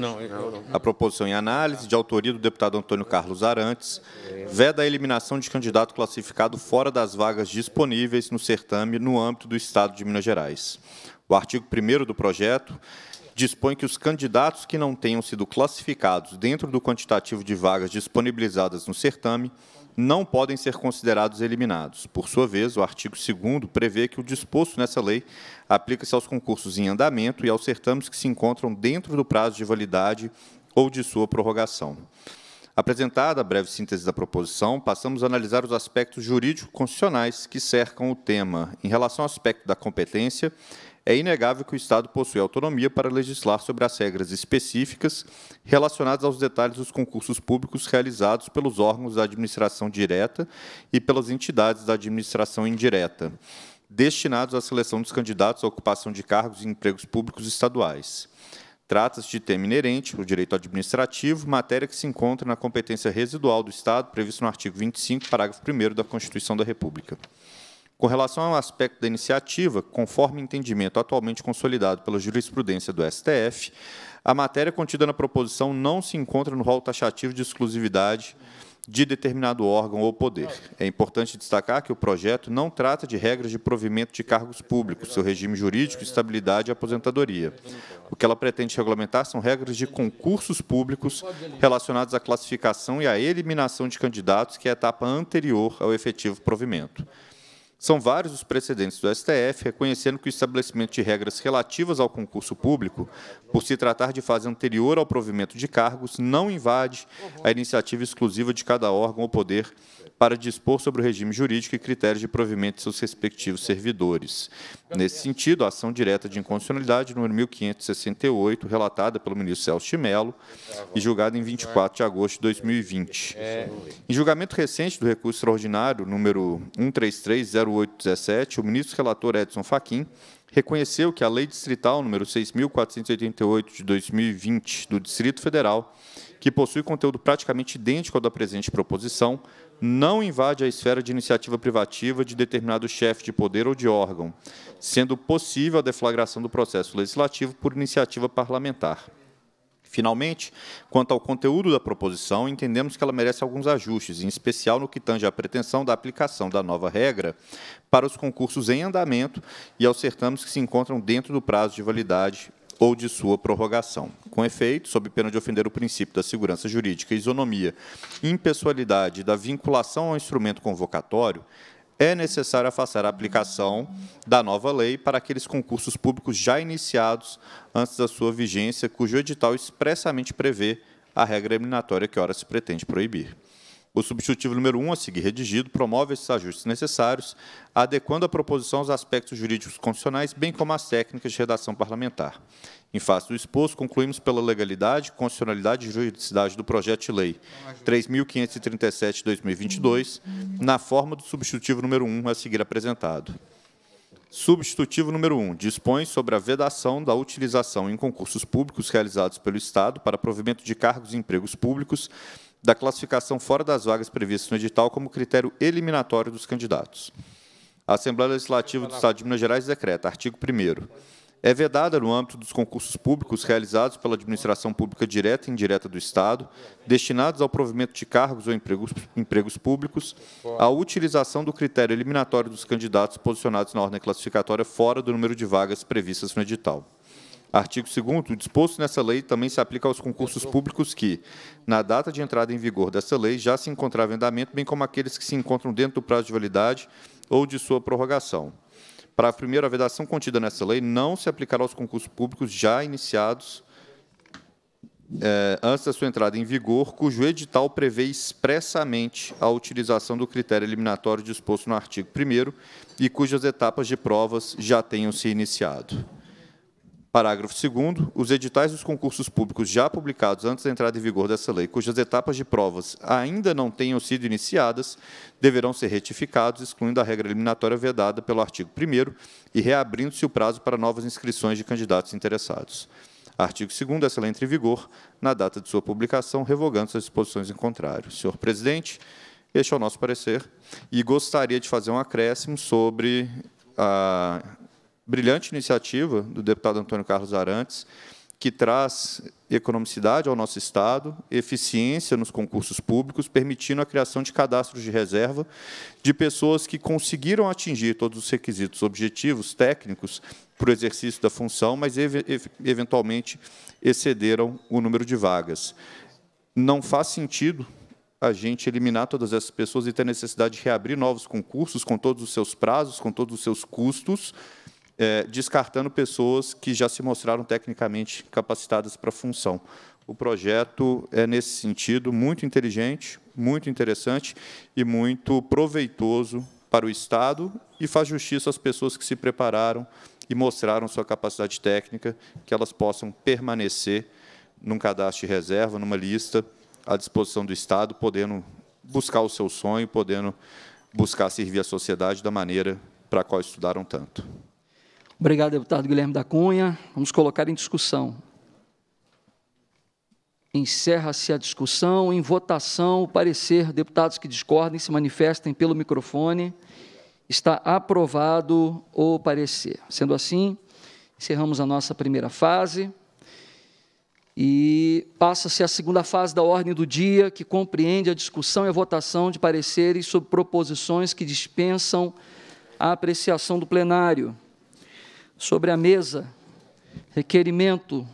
A proposição em análise, de autoria do deputado Antônio Carlos Arantes, veda a eliminação de candidato classificado fora das vagas disponíveis no certame no âmbito do Estado de Minas Gerais. O artigo 1 do projeto dispõe que os candidatos que não tenham sido classificados dentro do quantitativo de vagas disponibilizadas no certame não podem ser considerados eliminados. Por sua vez, o artigo 2 prevê que o disposto nessa lei aplica-se aos concursos em andamento e aos certames que se encontram dentro do prazo de validade ou de sua prorrogação. Apresentada a breve síntese da proposição, passamos a analisar os aspectos jurídico-constitucionais que cercam o tema. Em relação ao aspecto da competência, é inegável que o Estado possui autonomia para legislar sobre as regras específicas relacionadas aos detalhes dos concursos públicos realizados pelos órgãos da administração direta e pelas entidades da administração indireta, destinados à seleção dos candidatos à ocupação de cargos e empregos públicos estaduais. Trata-se de tema inerente, ao direito administrativo, matéria que se encontra na competência residual do Estado, previsto no artigo 25, parágrafo 1 da Constituição da República. Com relação ao aspecto da iniciativa, conforme entendimento atualmente consolidado pela jurisprudência do STF, a matéria contida na proposição não se encontra no rol taxativo de exclusividade de determinado órgão ou poder. É importante destacar que o projeto não trata de regras de provimento de cargos públicos, seu regime jurídico, estabilidade e aposentadoria. O que ela pretende regulamentar são regras de concursos públicos relacionados à classificação e à eliminação de candidatos, que é a etapa anterior ao efetivo provimento. São vários os precedentes do STF reconhecendo que o estabelecimento de regras relativas ao concurso público, por se tratar de fase anterior ao provimento de cargos, não invade a iniciativa exclusiva de cada órgão ou poder para dispor sobre o regime jurídico e critérios de provimento de seus respectivos servidores. Nesse sentido, a ação direta de inconstitucionalidade número 1568, relatada pelo ministro Celso Chimelo e julgada em 24 de agosto de 2020. Em julgamento recente do recurso extraordinário número 1330 0817, o ministro relator Edson Fachin reconheceu que a Lei Distrital número 6.488 de 2020 do Distrito Federal, que possui conteúdo praticamente idêntico ao da presente proposição, não invade a esfera de iniciativa privativa de determinado chefe de poder ou de órgão, sendo possível a deflagração do processo legislativo por iniciativa parlamentar. Finalmente, quanto ao conteúdo da proposição, entendemos que ela merece alguns ajustes, em especial no que tange à pretensão da aplicação da nova regra para os concursos em andamento e aos certames que se encontram dentro do prazo de validade ou de sua prorrogação. Com efeito, sob pena de ofender o princípio da segurança jurídica, isonomia, impessoalidade da vinculação ao instrumento convocatório, é necessário afastar a aplicação da nova lei para aqueles concursos públicos já iniciados antes da sua vigência, cujo edital expressamente prevê a regra eliminatória que ora se pretende proibir. O substitutivo número 1, um, a seguir redigido, promove esses ajustes necessários, adequando a proposição aos aspectos jurídicos constitucionais, bem como às técnicas de redação parlamentar. Em face do exposto, concluímos pela legalidade, constitucionalidade e juridicidade do projeto de lei 3.537-2022, na forma do substitutivo número 1 a seguir apresentado. Substitutivo número 1. Dispõe sobre a vedação da utilização em concursos públicos realizados pelo Estado para provimento de cargos e empregos públicos da classificação fora das vagas previstas no edital como critério eliminatório dos candidatos. A Assembleia Legislativa do Estado de Minas Gerais decreta, artigo 1 é vedada no âmbito dos concursos públicos realizados pela administração pública direta e indireta do Estado, destinados ao provimento de cargos ou empregos, empregos públicos, a utilização do critério eliminatório dos candidatos posicionados na ordem classificatória fora do número de vagas previstas no edital. Artigo 2 o disposto nessa lei também se aplica aos concursos públicos que, na data de entrada em vigor dessa lei, já se encontrava em andamento, bem como aqueles que se encontram dentro do prazo de validade ou de sua prorrogação. Para a primeira vedação contida nessa lei não se aplicará aos concursos públicos já iniciados é, antes da sua entrada em vigor, cujo edital prevê expressamente a utilização do critério eliminatório disposto no artigo 1 e cujas etapas de provas já tenham se iniciado. Parágrafo 2 Os editais dos concursos públicos já publicados antes da entrada em vigor dessa lei, cujas etapas de provas ainda não tenham sido iniciadas, deverão ser retificados, excluindo a regra eliminatória vedada pelo artigo 1 e reabrindo-se o prazo para novas inscrições de candidatos interessados. Artigo 2 essa lei entra em vigor na data de sua publicação, revogando as disposições em contrário. Senhor presidente, este é o nosso parecer e gostaria de fazer um acréscimo sobre a brilhante iniciativa do deputado Antônio Carlos Arantes, que traz economicidade ao nosso Estado, eficiência nos concursos públicos, permitindo a criação de cadastros de reserva de pessoas que conseguiram atingir todos os requisitos objetivos técnicos para o exercício da função, mas eventualmente excederam o número de vagas. Não faz sentido a gente eliminar todas essas pessoas e ter necessidade de reabrir novos concursos com todos os seus prazos, com todos os seus custos, é, descartando pessoas que já se mostraram tecnicamente capacitadas para a função. O projeto é, nesse sentido, muito inteligente, muito interessante e muito proveitoso para o Estado e faz justiça às pessoas que se prepararam e mostraram sua capacidade técnica, que elas possam permanecer num cadastro de reserva, numa lista à disposição do Estado, podendo buscar o seu sonho, podendo buscar servir a sociedade da maneira para a qual estudaram tanto. Obrigado, deputado Guilherme da Cunha. Vamos colocar em discussão. Encerra-se a discussão. Em votação, o parecer, deputados que discordem, se manifestem pelo microfone. Está aprovado o parecer. Sendo assim, encerramos a nossa primeira fase. E passa-se a segunda fase da ordem do dia, que compreende a discussão e a votação de pareceres sobre proposições que dispensam a apreciação do plenário sobre a mesa, requerimento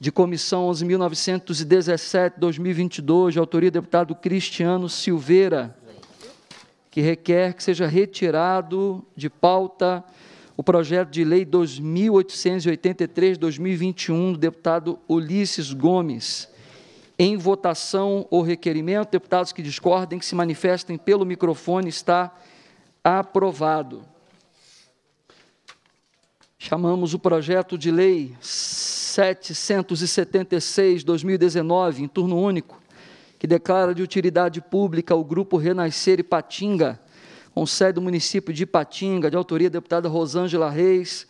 de comissão 11.917-2022, de autoria do deputado Cristiano Silveira, que requer que seja retirado de pauta o projeto de lei 2883-2021 do deputado Ulisses Gomes. Em votação o requerimento, deputados que discordem, que se manifestem pelo microfone, está aprovado chamamos o projeto de lei 776-2019, em turno único, que declara de utilidade pública o Grupo Renascer Ipatinga, com sede do município de Ipatinga, de autoria deputada Rosângela Reis,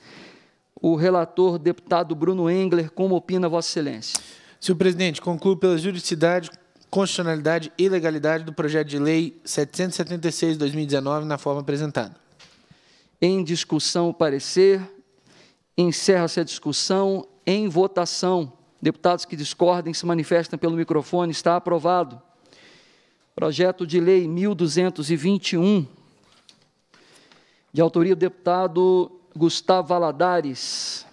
o relator deputado Bruno Engler, como opina Vossa Excelência. Senhor presidente, concluo pela juridicidade, constitucionalidade e legalidade do projeto de lei 776-2019 na forma apresentada. Em discussão o parecer, Encerra-se a discussão em votação. Deputados que discordem se manifestem pelo microfone. Está aprovado. Projeto de Lei 1221, de autoria do deputado Gustavo Valadares,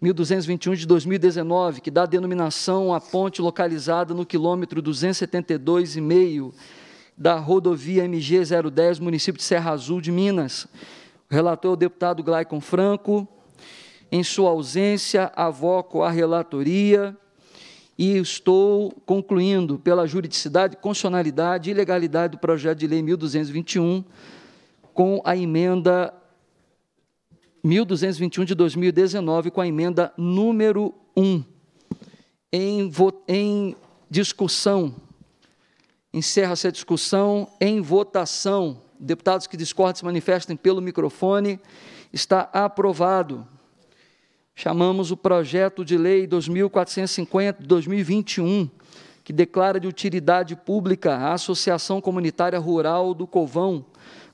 1221 de 2019, que dá denominação à ponte localizada no quilômetro 272,5 da rodovia MG 010, município de Serra Azul de Minas relator deputado Glaicon Franco. Em sua ausência, avoco a relatoria e estou concluindo pela juridicidade, constitucionalidade e legalidade do projeto de lei 1221 com a emenda 1221 de 2019 com a emenda número 1 em, em discussão. Encerra-se a discussão em votação. Deputados que discordem se manifestem pelo microfone. Está aprovado. Chamamos o projeto de lei 2450 de 2021, que declara de utilidade pública a Associação Comunitária Rural do Covão,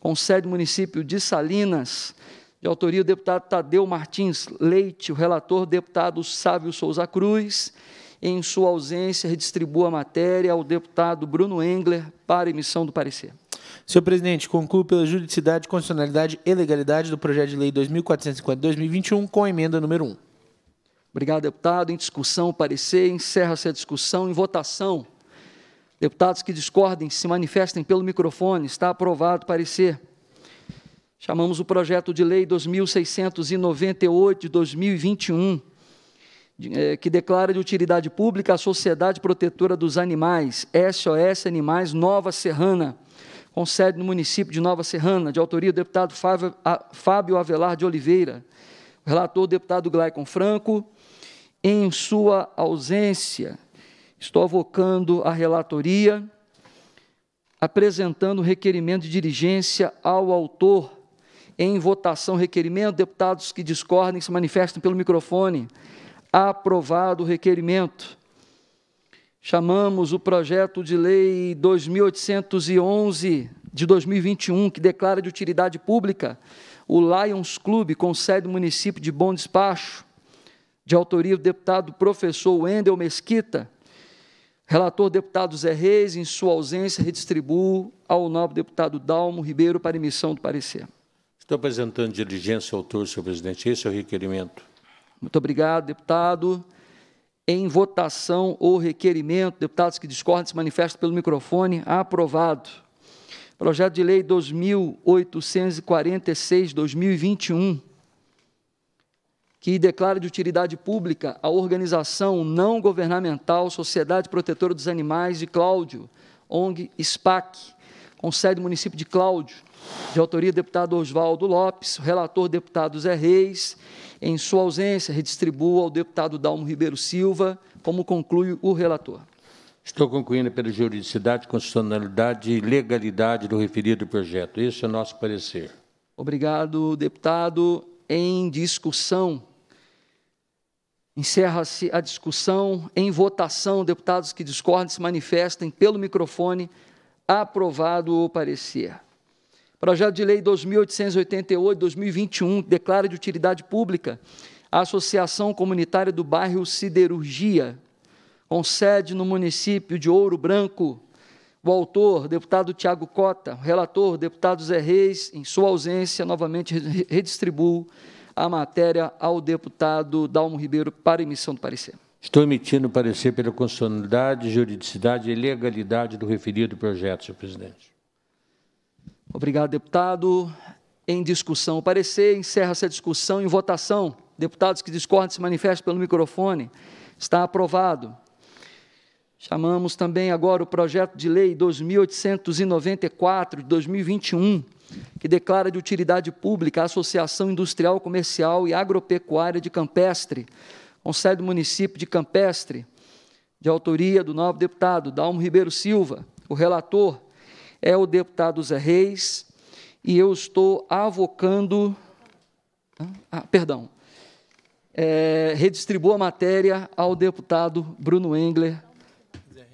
com sede no município de Salinas, de autoria do deputado Tadeu Martins Leite, o relator deputado Sávio Souza Cruz. Em sua ausência, redistribua a matéria ao deputado Bruno Engler para emissão do parecer. Senhor presidente, concluo pela juridicidade, constitucionalidade e legalidade do projeto de lei 2450-2021 com a emenda número 1. Obrigado, deputado. Em discussão, parecer. Encerra-se a discussão. Em votação, deputados que discordem se manifestem pelo microfone. Está aprovado o parecer. Chamamos o projeto de lei 2698 de 2021 eh, que declara de utilidade pública a Sociedade Protetora dos Animais, SOS Animais Nova Serrana com sede no município de Nova Serrana, de autoria do deputado Fábio Avelar de Oliveira, relator o deputado Glaicon Franco. Em sua ausência, estou avocando a relatoria, apresentando o requerimento de dirigência ao autor. Em votação, requerimento. Deputados que discordem se manifestem pelo microfone. Aprovado o requerimento chamamos o projeto de lei 2811 de 2021, que declara de utilidade pública o Lions Club, com sede do município de Bom Despacho, de autoria do deputado professor Wendel Mesquita, relator deputado Zé Reis, em sua ausência, redistribuo ao nobre deputado Dalmo Ribeiro para emissão do parecer. Estou apresentando diligência, ao autor, senhor presidente. Esse é o requerimento. Muito obrigado, deputado em votação ou requerimento. Deputados que discordam se manifestam pelo microfone. Aprovado. Projeto de Lei 2846-2021, que declara de utilidade pública a organização não governamental Sociedade Protetora dos Animais de Cláudio, ONG SPAC, com sede no município de Cláudio, de autoria do deputado Oswaldo Lopes, relator deputado Zé Reis em sua ausência, redistribuo ao deputado Dalmo Ribeiro Silva, como conclui o relator. Estou concluindo pela juridicidade, constitucionalidade e legalidade do referido projeto. Esse é o nosso parecer. Obrigado, deputado. Em discussão, encerra-se a discussão. Em votação, deputados que discordem se manifestem pelo microfone. Aprovado o parecer. Projeto de Lei 2888-2021 declara de utilidade pública a Associação Comunitária do Bairro Siderurgia, com sede no município de Ouro Branco. O autor, deputado Tiago Cota, relator, deputado Zé Reis, em sua ausência, novamente redistribuo a matéria ao deputado Dalmo Ribeiro para emissão do parecer. Estou emitindo parecer pela constitucionalidade, juridicidade e legalidade do referido projeto, senhor presidente. Obrigado, deputado. Em discussão o parecer, encerra essa discussão em votação. Deputados que discordam se manifestem pelo microfone. Está aprovado. Chamamos também agora o projeto de lei 2894 de 2021, que declara de utilidade pública a Associação Industrial, Comercial e Agropecuária de Campestre, com sede do município de Campestre, de autoria do novo deputado Dalmo Ribeiro Silva. O relator é o deputado Zé Reis, e eu estou avocando. Ah, perdão. É, redistribuo a matéria ao deputado Bruno Engler.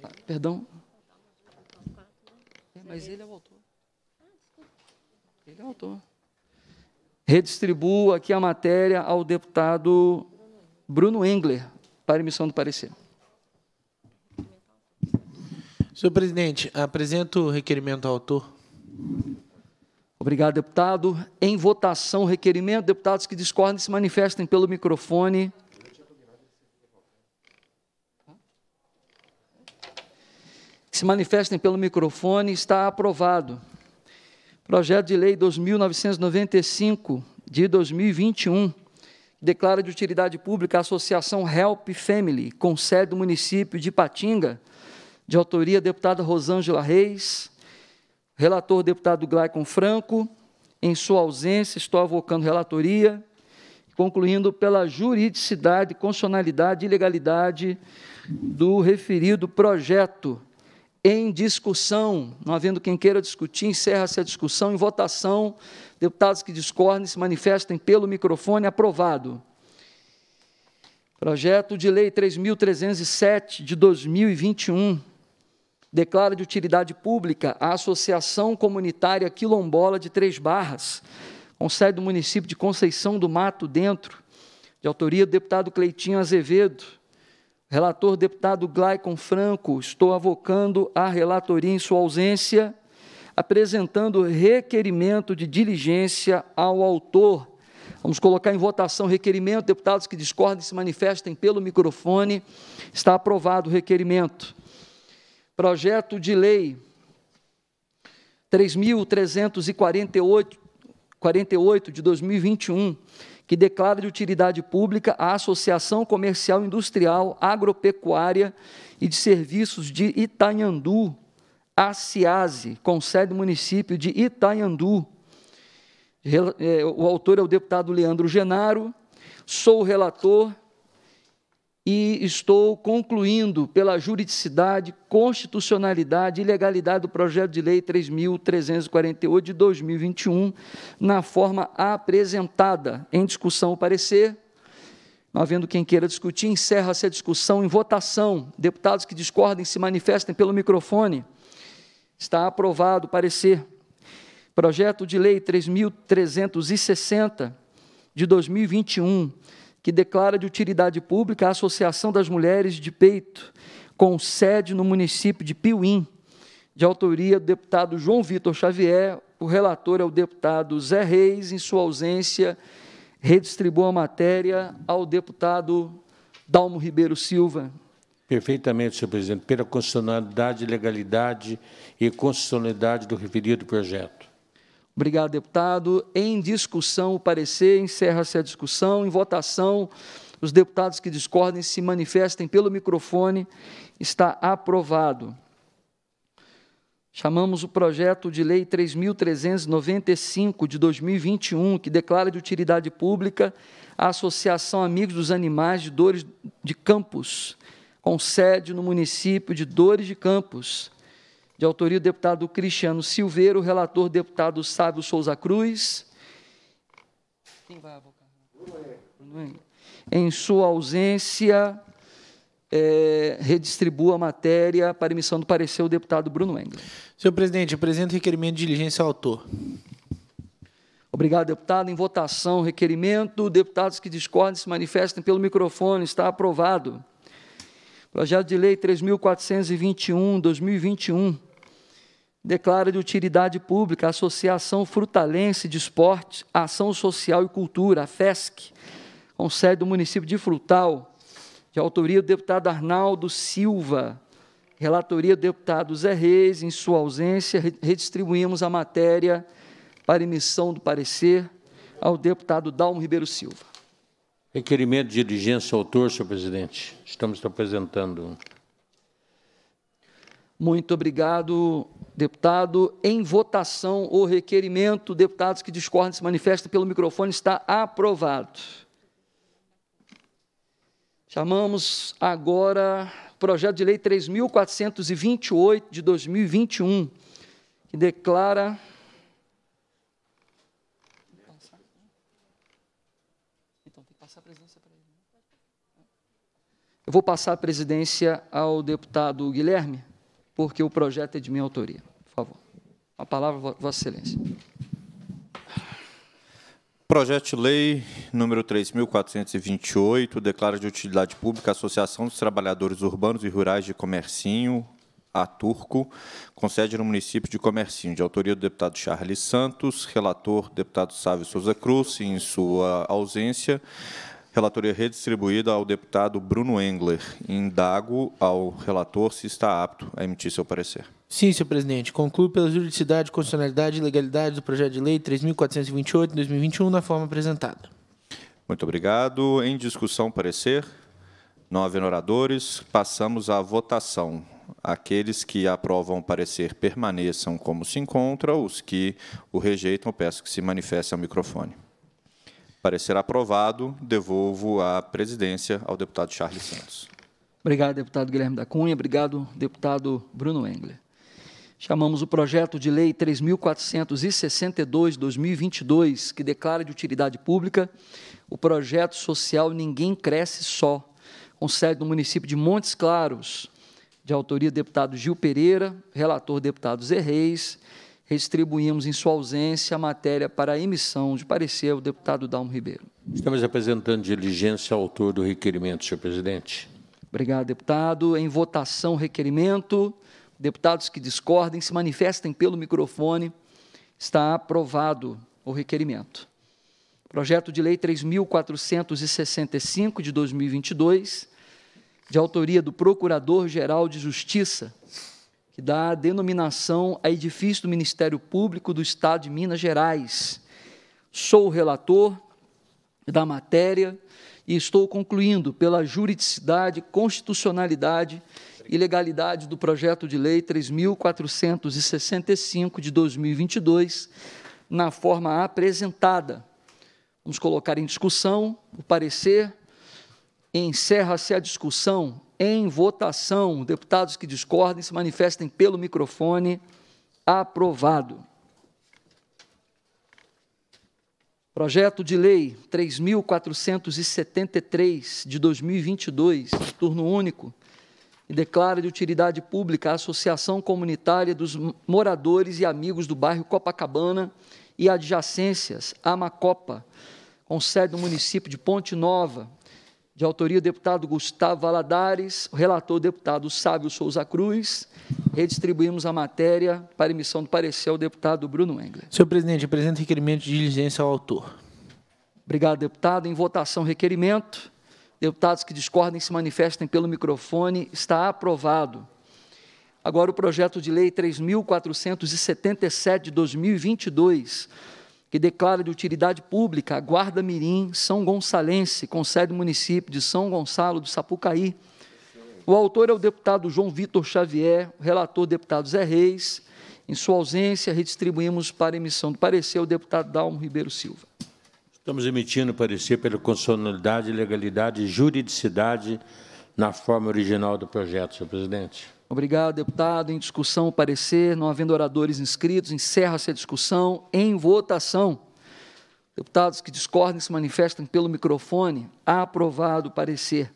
Ah, perdão. É, mas ele é o autor. Ele é o autor. Redistribuo aqui a matéria ao deputado Bruno Engler para emissão do parecer. Senhor presidente, apresento o requerimento ao autor. Obrigado, deputado. Em votação, requerimento, deputados que discordem se manifestem pelo microfone. Que se manifestem pelo microfone, está aprovado. Projeto de Lei 2995 de 2021 declara de utilidade pública a Associação Help Family, com sede do município de Patinga de autoria deputada Rosângela Reis, relator deputado Glaicon Franco, em sua ausência, estou avocando relatoria, concluindo pela juridicidade, constitucionalidade e legalidade do referido projeto em discussão. Não havendo quem queira discutir, encerra-se a discussão em votação. Deputados que discordem se manifestem pelo microfone. Aprovado. Projeto de Lei 3.307 de 2021 declara de utilidade pública a Associação Comunitária Quilombola de Três Barras, com sede do município de Conceição do Mato Dentro, de autoria do deputado Cleitinho Azevedo, relator deputado Glaicon Franco, estou avocando a relatoria em sua ausência, apresentando requerimento de diligência ao autor. Vamos colocar em votação o requerimento. Deputados que discordem se manifestem pelo microfone. Está aprovado o requerimento projeto de lei 3.348 de 2021, que declara de utilidade pública a Associação Comercial Industrial Agropecuária e de Serviços de Itanhandu, ACIASE, com sede no município de Itanhandu. É, o autor é o deputado Leandro Genaro, sou o relator e estou concluindo pela juridicidade, constitucionalidade e legalidade do projeto de lei 3.348 de 2021, na forma apresentada em discussão o parecer. Não havendo quem queira discutir, encerra-se a discussão em votação. Deputados que discordem se manifestem pelo microfone. Está aprovado o parecer. Projeto de lei 3.360 de 2021 que declara de utilidade pública a Associação das Mulheres de Peito, com sede no município de Piuí, de autoria do deputado João Vitor Xavier, o relator é o deputado Zé Reis, em sua ausência, redistribua a matéria ao deputado Dalmo Ribeiro Silva. Perfeitamente, senhor presidente, pela constitucionalidade, legalidade e constitucionalidade do referido projeto. Obrigado, deputado. Em discussão, o parecer encerra-se a discussão. Em votação, os deputados que discordem se manifestem pelo microfone. Está aprovado. Chamamos o projeto de lei 3.395 de 2021, que declara de utilidade pública a Associação Amigos dos Animais de Dores de Campos, com sede no município de Dores de Campos de autoria do deputado Cristiano Silveiro, relator deputado Sábio Souza Cruz. Quem vai avocar? Em sua ausência, é, redistribua a matéria para emissão do parecer o deputado Bruno Engler. Senhor presidente, apresento requerimento de diligência ao autor. Obrigado, deputado. Em votação, requerimento. Deputados que discordem se manifestem pelo microfone. Está aprovado. Projeto de Lei 3.421, 2021, declara de utilidade pública a Associação Frutalense de Esporte, Ação Social e Cultura, a FESC, com sede do município de Frutal, de autoria do deputado Arnaldo Silva, relatoria do deputado Zé Reis, em sua ausência, redistribuímos a matéria para emissão do parecer ao deputado Dalmo Ribeiro Silva. Requerimento de diligência autor, senhor presidente. Estamos apresentando. Muito obrigado, Deputado, em votação o requerimento. Deputados que discordem se manifestem pelo microfone. Está aprovado. Chamamos agora projeto de lei 3.428 de 2021, que declara. Então, né? Eu vou passar a presidência ao deputado Guilherme porque o projeto é de minha autoria. Por favor. A palavra, Vossa Excelência. Projeto de Lei número 3.428 declara de utilidade pública a Associação dos Trabalhadores Urbanos e Rurais de Comercinho, a Turco, com sede no município de Comercinho, de autoria do deputado Charles Santos, relator deputado Sávio Souza Cruz, em sua ausência, Relatoria redistribuída ao deputado Bruno Engler. Indago ao relator se está apto a emitir seu parecer. Sim, senhor presidente. Concluo pela juridicidade, constitucionalidade e legalidade do projeto de lei 3.428 de 2021 na forma apresentada. Muito obrigado. Em discussão, parecer. Não havendo oradores, passamos à votação. Aqueles que aprovam o parecer permaneçam como se encontram, os que o rejeitam, peço que se manifeste ao microfone. Parecer aprovado, devolvo a presidência ao deputado Charles Santos. Obrigado, deputado Guilherme da Cunha. Obrigado, deputado Bruno Engler. Chamamos o projeto de lei 3462/2022, que declara de utilidade pública o projeto social Ninguém Cresce Só, com sede no município de Montes Claros, de autoria do deputado Gil Pereira, relator deputado Zé Reis, restribuímos em sua ausência a matéria para a emissão de parecer ao deputado Dalmo Ribeiro. Estamos apresentando diligência ao autor do requerimento, senhor presidente. Obrigado, deputado. Em votação, requerimento. Deputados que discordem se manifestem pelo microfone. Está aprovado o requerimento. Projeto de Lei 3.465 de 2022, de autoria do Procurador-Geral de Justiça, que dá denominação a edifício do Ministério Público do Estado de Minas Gerais. Sou o relator da matéria e estou concluindo pela juridicidade, constitucionalidade e legalidade do projeto de lei 3465 de 2022 na forma apresentada. Vamos colocar em discussão o parecer. Encerra-se a discussão em votação. Deputados que discordem se manifestem pelo microfone. Aprovado. Projeto de Lei 3.473 de 2022, turno único, e declara de utilidade pública a Associação Comunitária dos Moradores e Amigos do Bairro Copacabana e Adjacências, Amacopa, com sede no município de Ponte Nova, de autoria do deputado Gustavo Valadares, relator deputado Sábio Souza Cruz. Redistribuímos a matéria para emissão do parecer ao deputado Bruno Engler. Senhor presidente, apresento requerimento de diligência ao autor. Obrigado, deputado. Em votação, requerimento. Deputados que discordem se manifestem pelo microfone. Está aprovado. Agora o projeto de lei 3477 de 2022 que declara de utilidade pública a Guarda Mirim São Gonçalense, com sede no município de São Gonçalo do Sapucaí. O autor é o deputado João Vitor Xavier, o relator deputado Zé Reis. Em sua ausência, redistribuímos para emissão do parecer o deputado Dalmo Ribeiro Silva. Estamos emitindo parecer pela constitucionalidade, legalidade e juridicidade na forma original do projeto, senhor presidente. Obrigado, deputado. Em discussão, o parecer. Não havendo oradores inscritos, encerra-se a discussão em votação. Deputados que discordem se manifestem pelo microfone. Aprovado o parecer.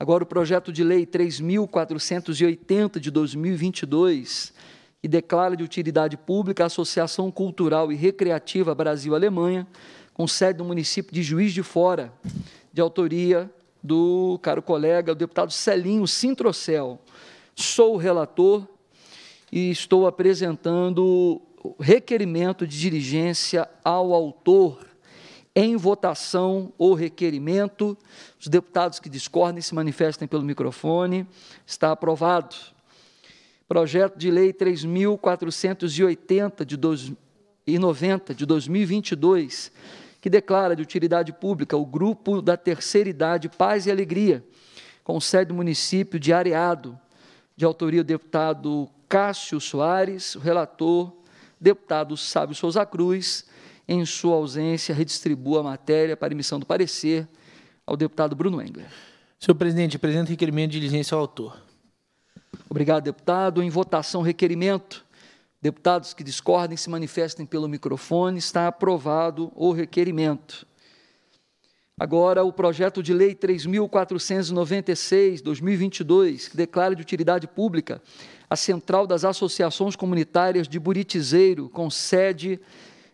Agora, o projeto de lei 3.480 de 2022, que declara de utilidade pública a Associação Cultural e Recreativa Brasil-Alemanha, com sede no município de Juiz de Fora, de autoria do caro colega, o deputado Celinho Sintrocel. Sou o relator e estou apresentando requerimento de dirigência ao autor em votação ou requerimento. Os deputados que discordem se manifestem pelo microfone. Está aprovado. Projeto de Lei 3.480 de 90 de 2022, que declara de utilidade pública o Grupo da Terceira Idade Paz e Alegria, com sede no município de Areado, de autoria do deputado Cássio Soares, o relator, deputado Sábio Souza Cruz, em sua ausência, redistribua a matéria para emissão do parecer ao deputado Bruno Engler. Senhor presidente, apresento requerimento de diligência ao autor. Obrigado, deputado. Em votação, requerimento. Deputados que discordem se manifestem pelo microfone. Está aprovado o requerimento. Agora, o projeto de lei 3496, 2022, que declara de utilidade pública a Central das Associações Comunitárias de Buritizeiro, com sede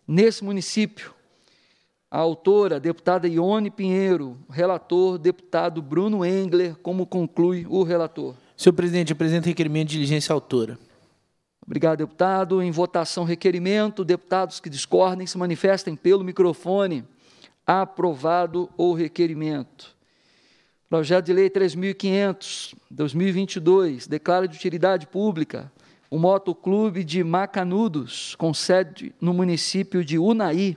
nesse município. A autora, deputada Ione Pinheiro, relator, deputado Bruno Engler, como conclui o relator. Senhor presidente, apresenta requerimento de diligência autora. Obrigado, deputado. Em votação, requerimento. Deputados que discordem se manifestem pelo microfone aprovado o requerimento. Projeto de Lei 3.500, 2022, declara de utilidade pública o motoclube de Macanudos, com sede no município de Unai,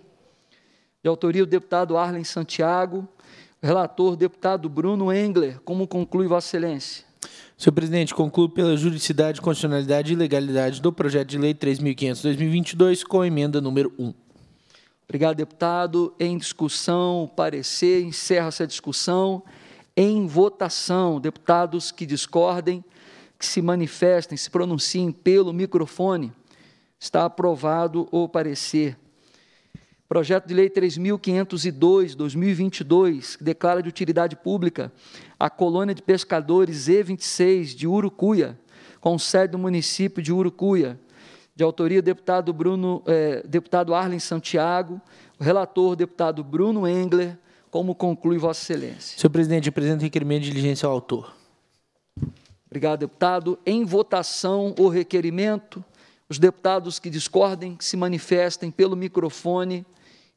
de autoria do deputado Arlen Santiago, relator deputado Bruno Engler, como conclui Vossa Excelência? Senhor presidente, concluo pela juridicidade, constitucionalidade e legalidade do projeto de lei 3.500-2022 com a emenda número 1. Obrigado, deputado. Em discussão, parecer, encerra essa discussão. Em votação, deputados que discordem, que se manifestem, se pronunciem pelo microfone. Está aprovado o parecer. Projeto de Lei 3.502, 2022, que declara de utilidade pública a colônia de pescadores E26 de Urucuia, com sede no município de Urucuia, de autoria deputado Bruno, é, deputado Arlen Santiago, relator deputado Bruno Engler, como conclui Vossa Excelência. Senhor presidente, apresento o requerimento de diligência ao autor. Obrigado, deputado. Em votação o requerimento, os deputados que discordem que se manifestem pelo microfone.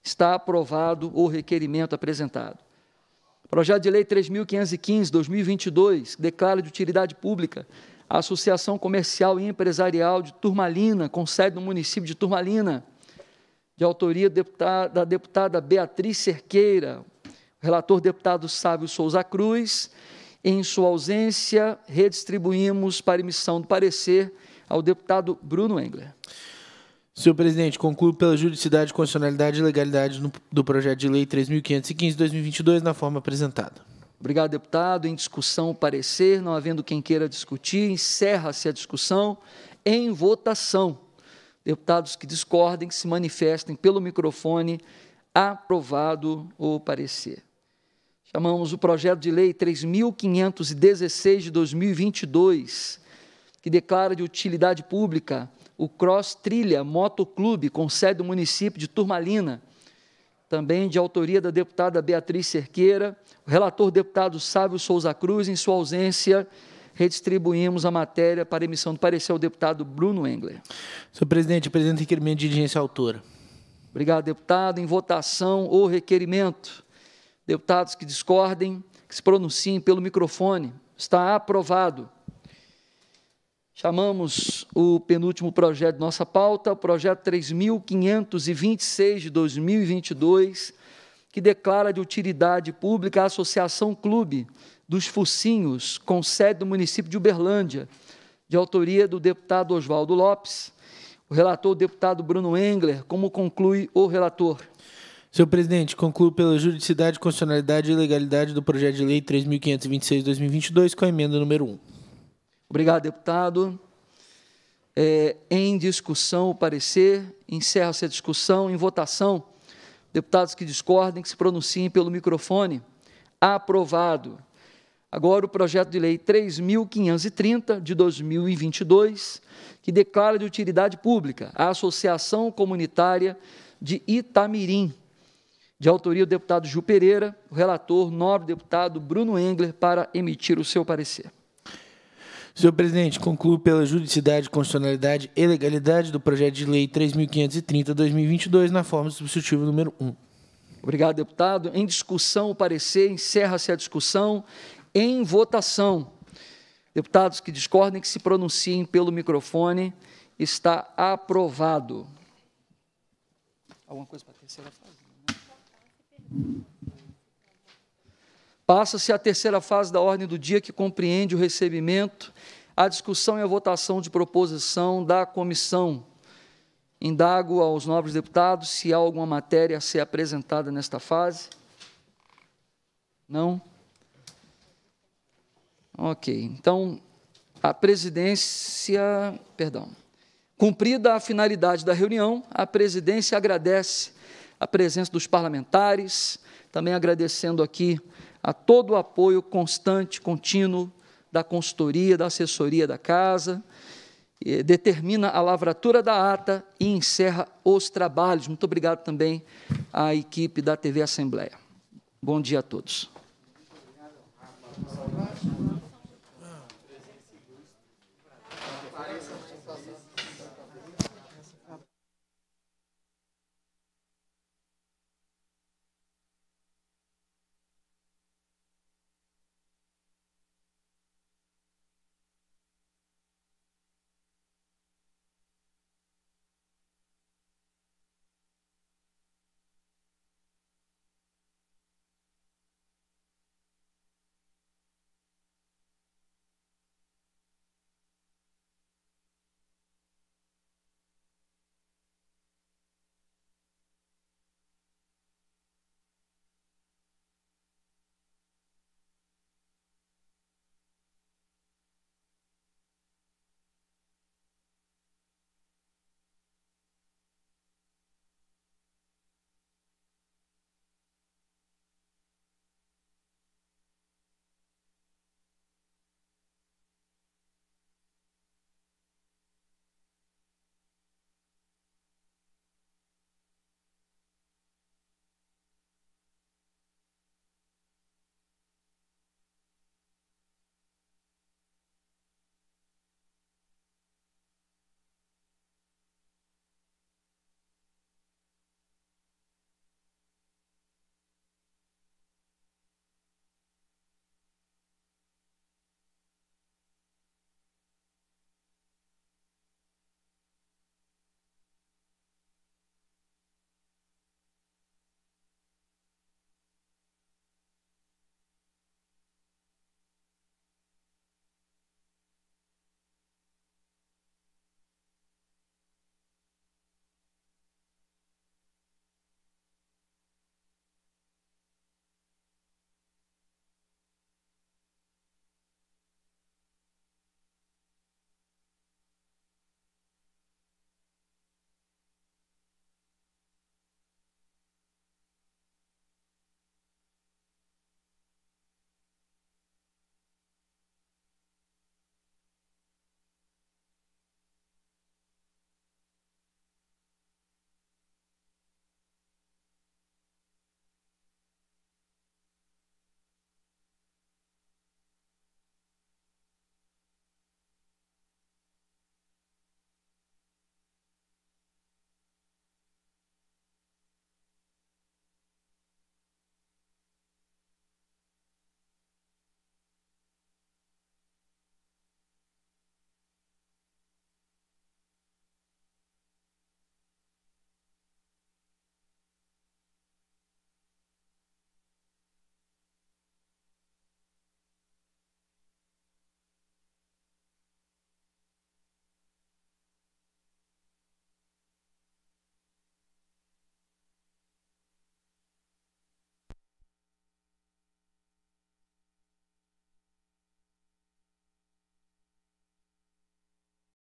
Está aprovado o requerimento apresentado. Projeto de Lei 3.515, 2022, que declara de utilidade pública a Associação Comercial e Empresarial de Turmalina, com sede no município de Turmalina, de autoria da deputada Beatriz Cerqueira, relator deputado Sávio Souza Cruz. Em sua ausência, redistribuímos para emissão do parecer ao deputado Bruno Engler. Senhor presidente, concluo pela juridicidade, constitucionalidade e legalidade do projeto de lei 3.515-2022 na forma apresentada. Obrigado, deputado. Em discussão, parecer. Não havendo quem queira discutir, encerra-se a discussão em votação. Deputados que discordem, que se manifestem pelo microfone. Aprovado o parecer. Chamamos o projeto de lei 3.516 de 2022, que declara de utilidade pública o Cross Trilha Motoclube, com sede do município de Turmalina, também de autoria da deputada Beatriz Cerqueira, o relator deputado Sávio Souza Cruz, em sua ausência, redistribuímos a matéria para emissão do parecer ao deputado Bruno Engler. Senhor presidente, apresento requerimento de diligência autora. Obrigado, deputado. Em votação, o requerimento. Deputados que discordem, que se pronunciem pelo microfone. Está aprovado. Chamamos o penúltimo projeto de nossa pauta, o projeto 3526 de 2022, que declara de utilidade pública a Associação Clube dos Focinhos, com sede do município de Uberlândia, de autoria do deputado Oswaldo Lopes, o relator o deputado Bruno Engler, como conclui o relator. Senhor presidente, concluo pela juridicidade, constitucionalidade e legalidade do projeto de lei 3526/2022 com a emenda número 1. Obrigado, deputado. É, em discussão o parecer, encerra-se a discussão. Em votação, deputados que discordem, que se pronunciem pelo microfone. Aprovado. Agora o projeto de lei 3.530 de 2022, que declara de utilidade pública a Associação Comunitária de Itamirim, de autoria do deputado Ju Pereira, o relator, nobre deputado Bruno Engler, para emitir o seu parecer. Senhor presidente, concluo pela juridicidade, constitucionalidade e legalidade do projeto de lei 3.530-2022, na forma substitutiva número 1. Obrigado, deputado. Em discussão, o parecer, encerra-se a discussão. Em votação, deputados que discordem, que se pronunciem pelo microfone. Está aprovado. Alguma coisa para a terceira fase? Né? Passa-se a terceira fase da ordem do dia, que compreende o recebimento, a discussão e a votação de proposição da comissão. Indago aos nobres deputados se há alguma matéria a ser apresentada nesta fase. Não? Ok. Então, a presidência. Perdão. Cumprida a finalidade da reunião, a presidência agradece a presença dos parlamentares, também agradecendo aqui a todo o apoio constante, contínuo da consultoria, da assessoria da casa, determina a lavratura da ata e encerra os trabalhos. Muito obrigado também à equipe da TV Assembleia. Bom dia a todos.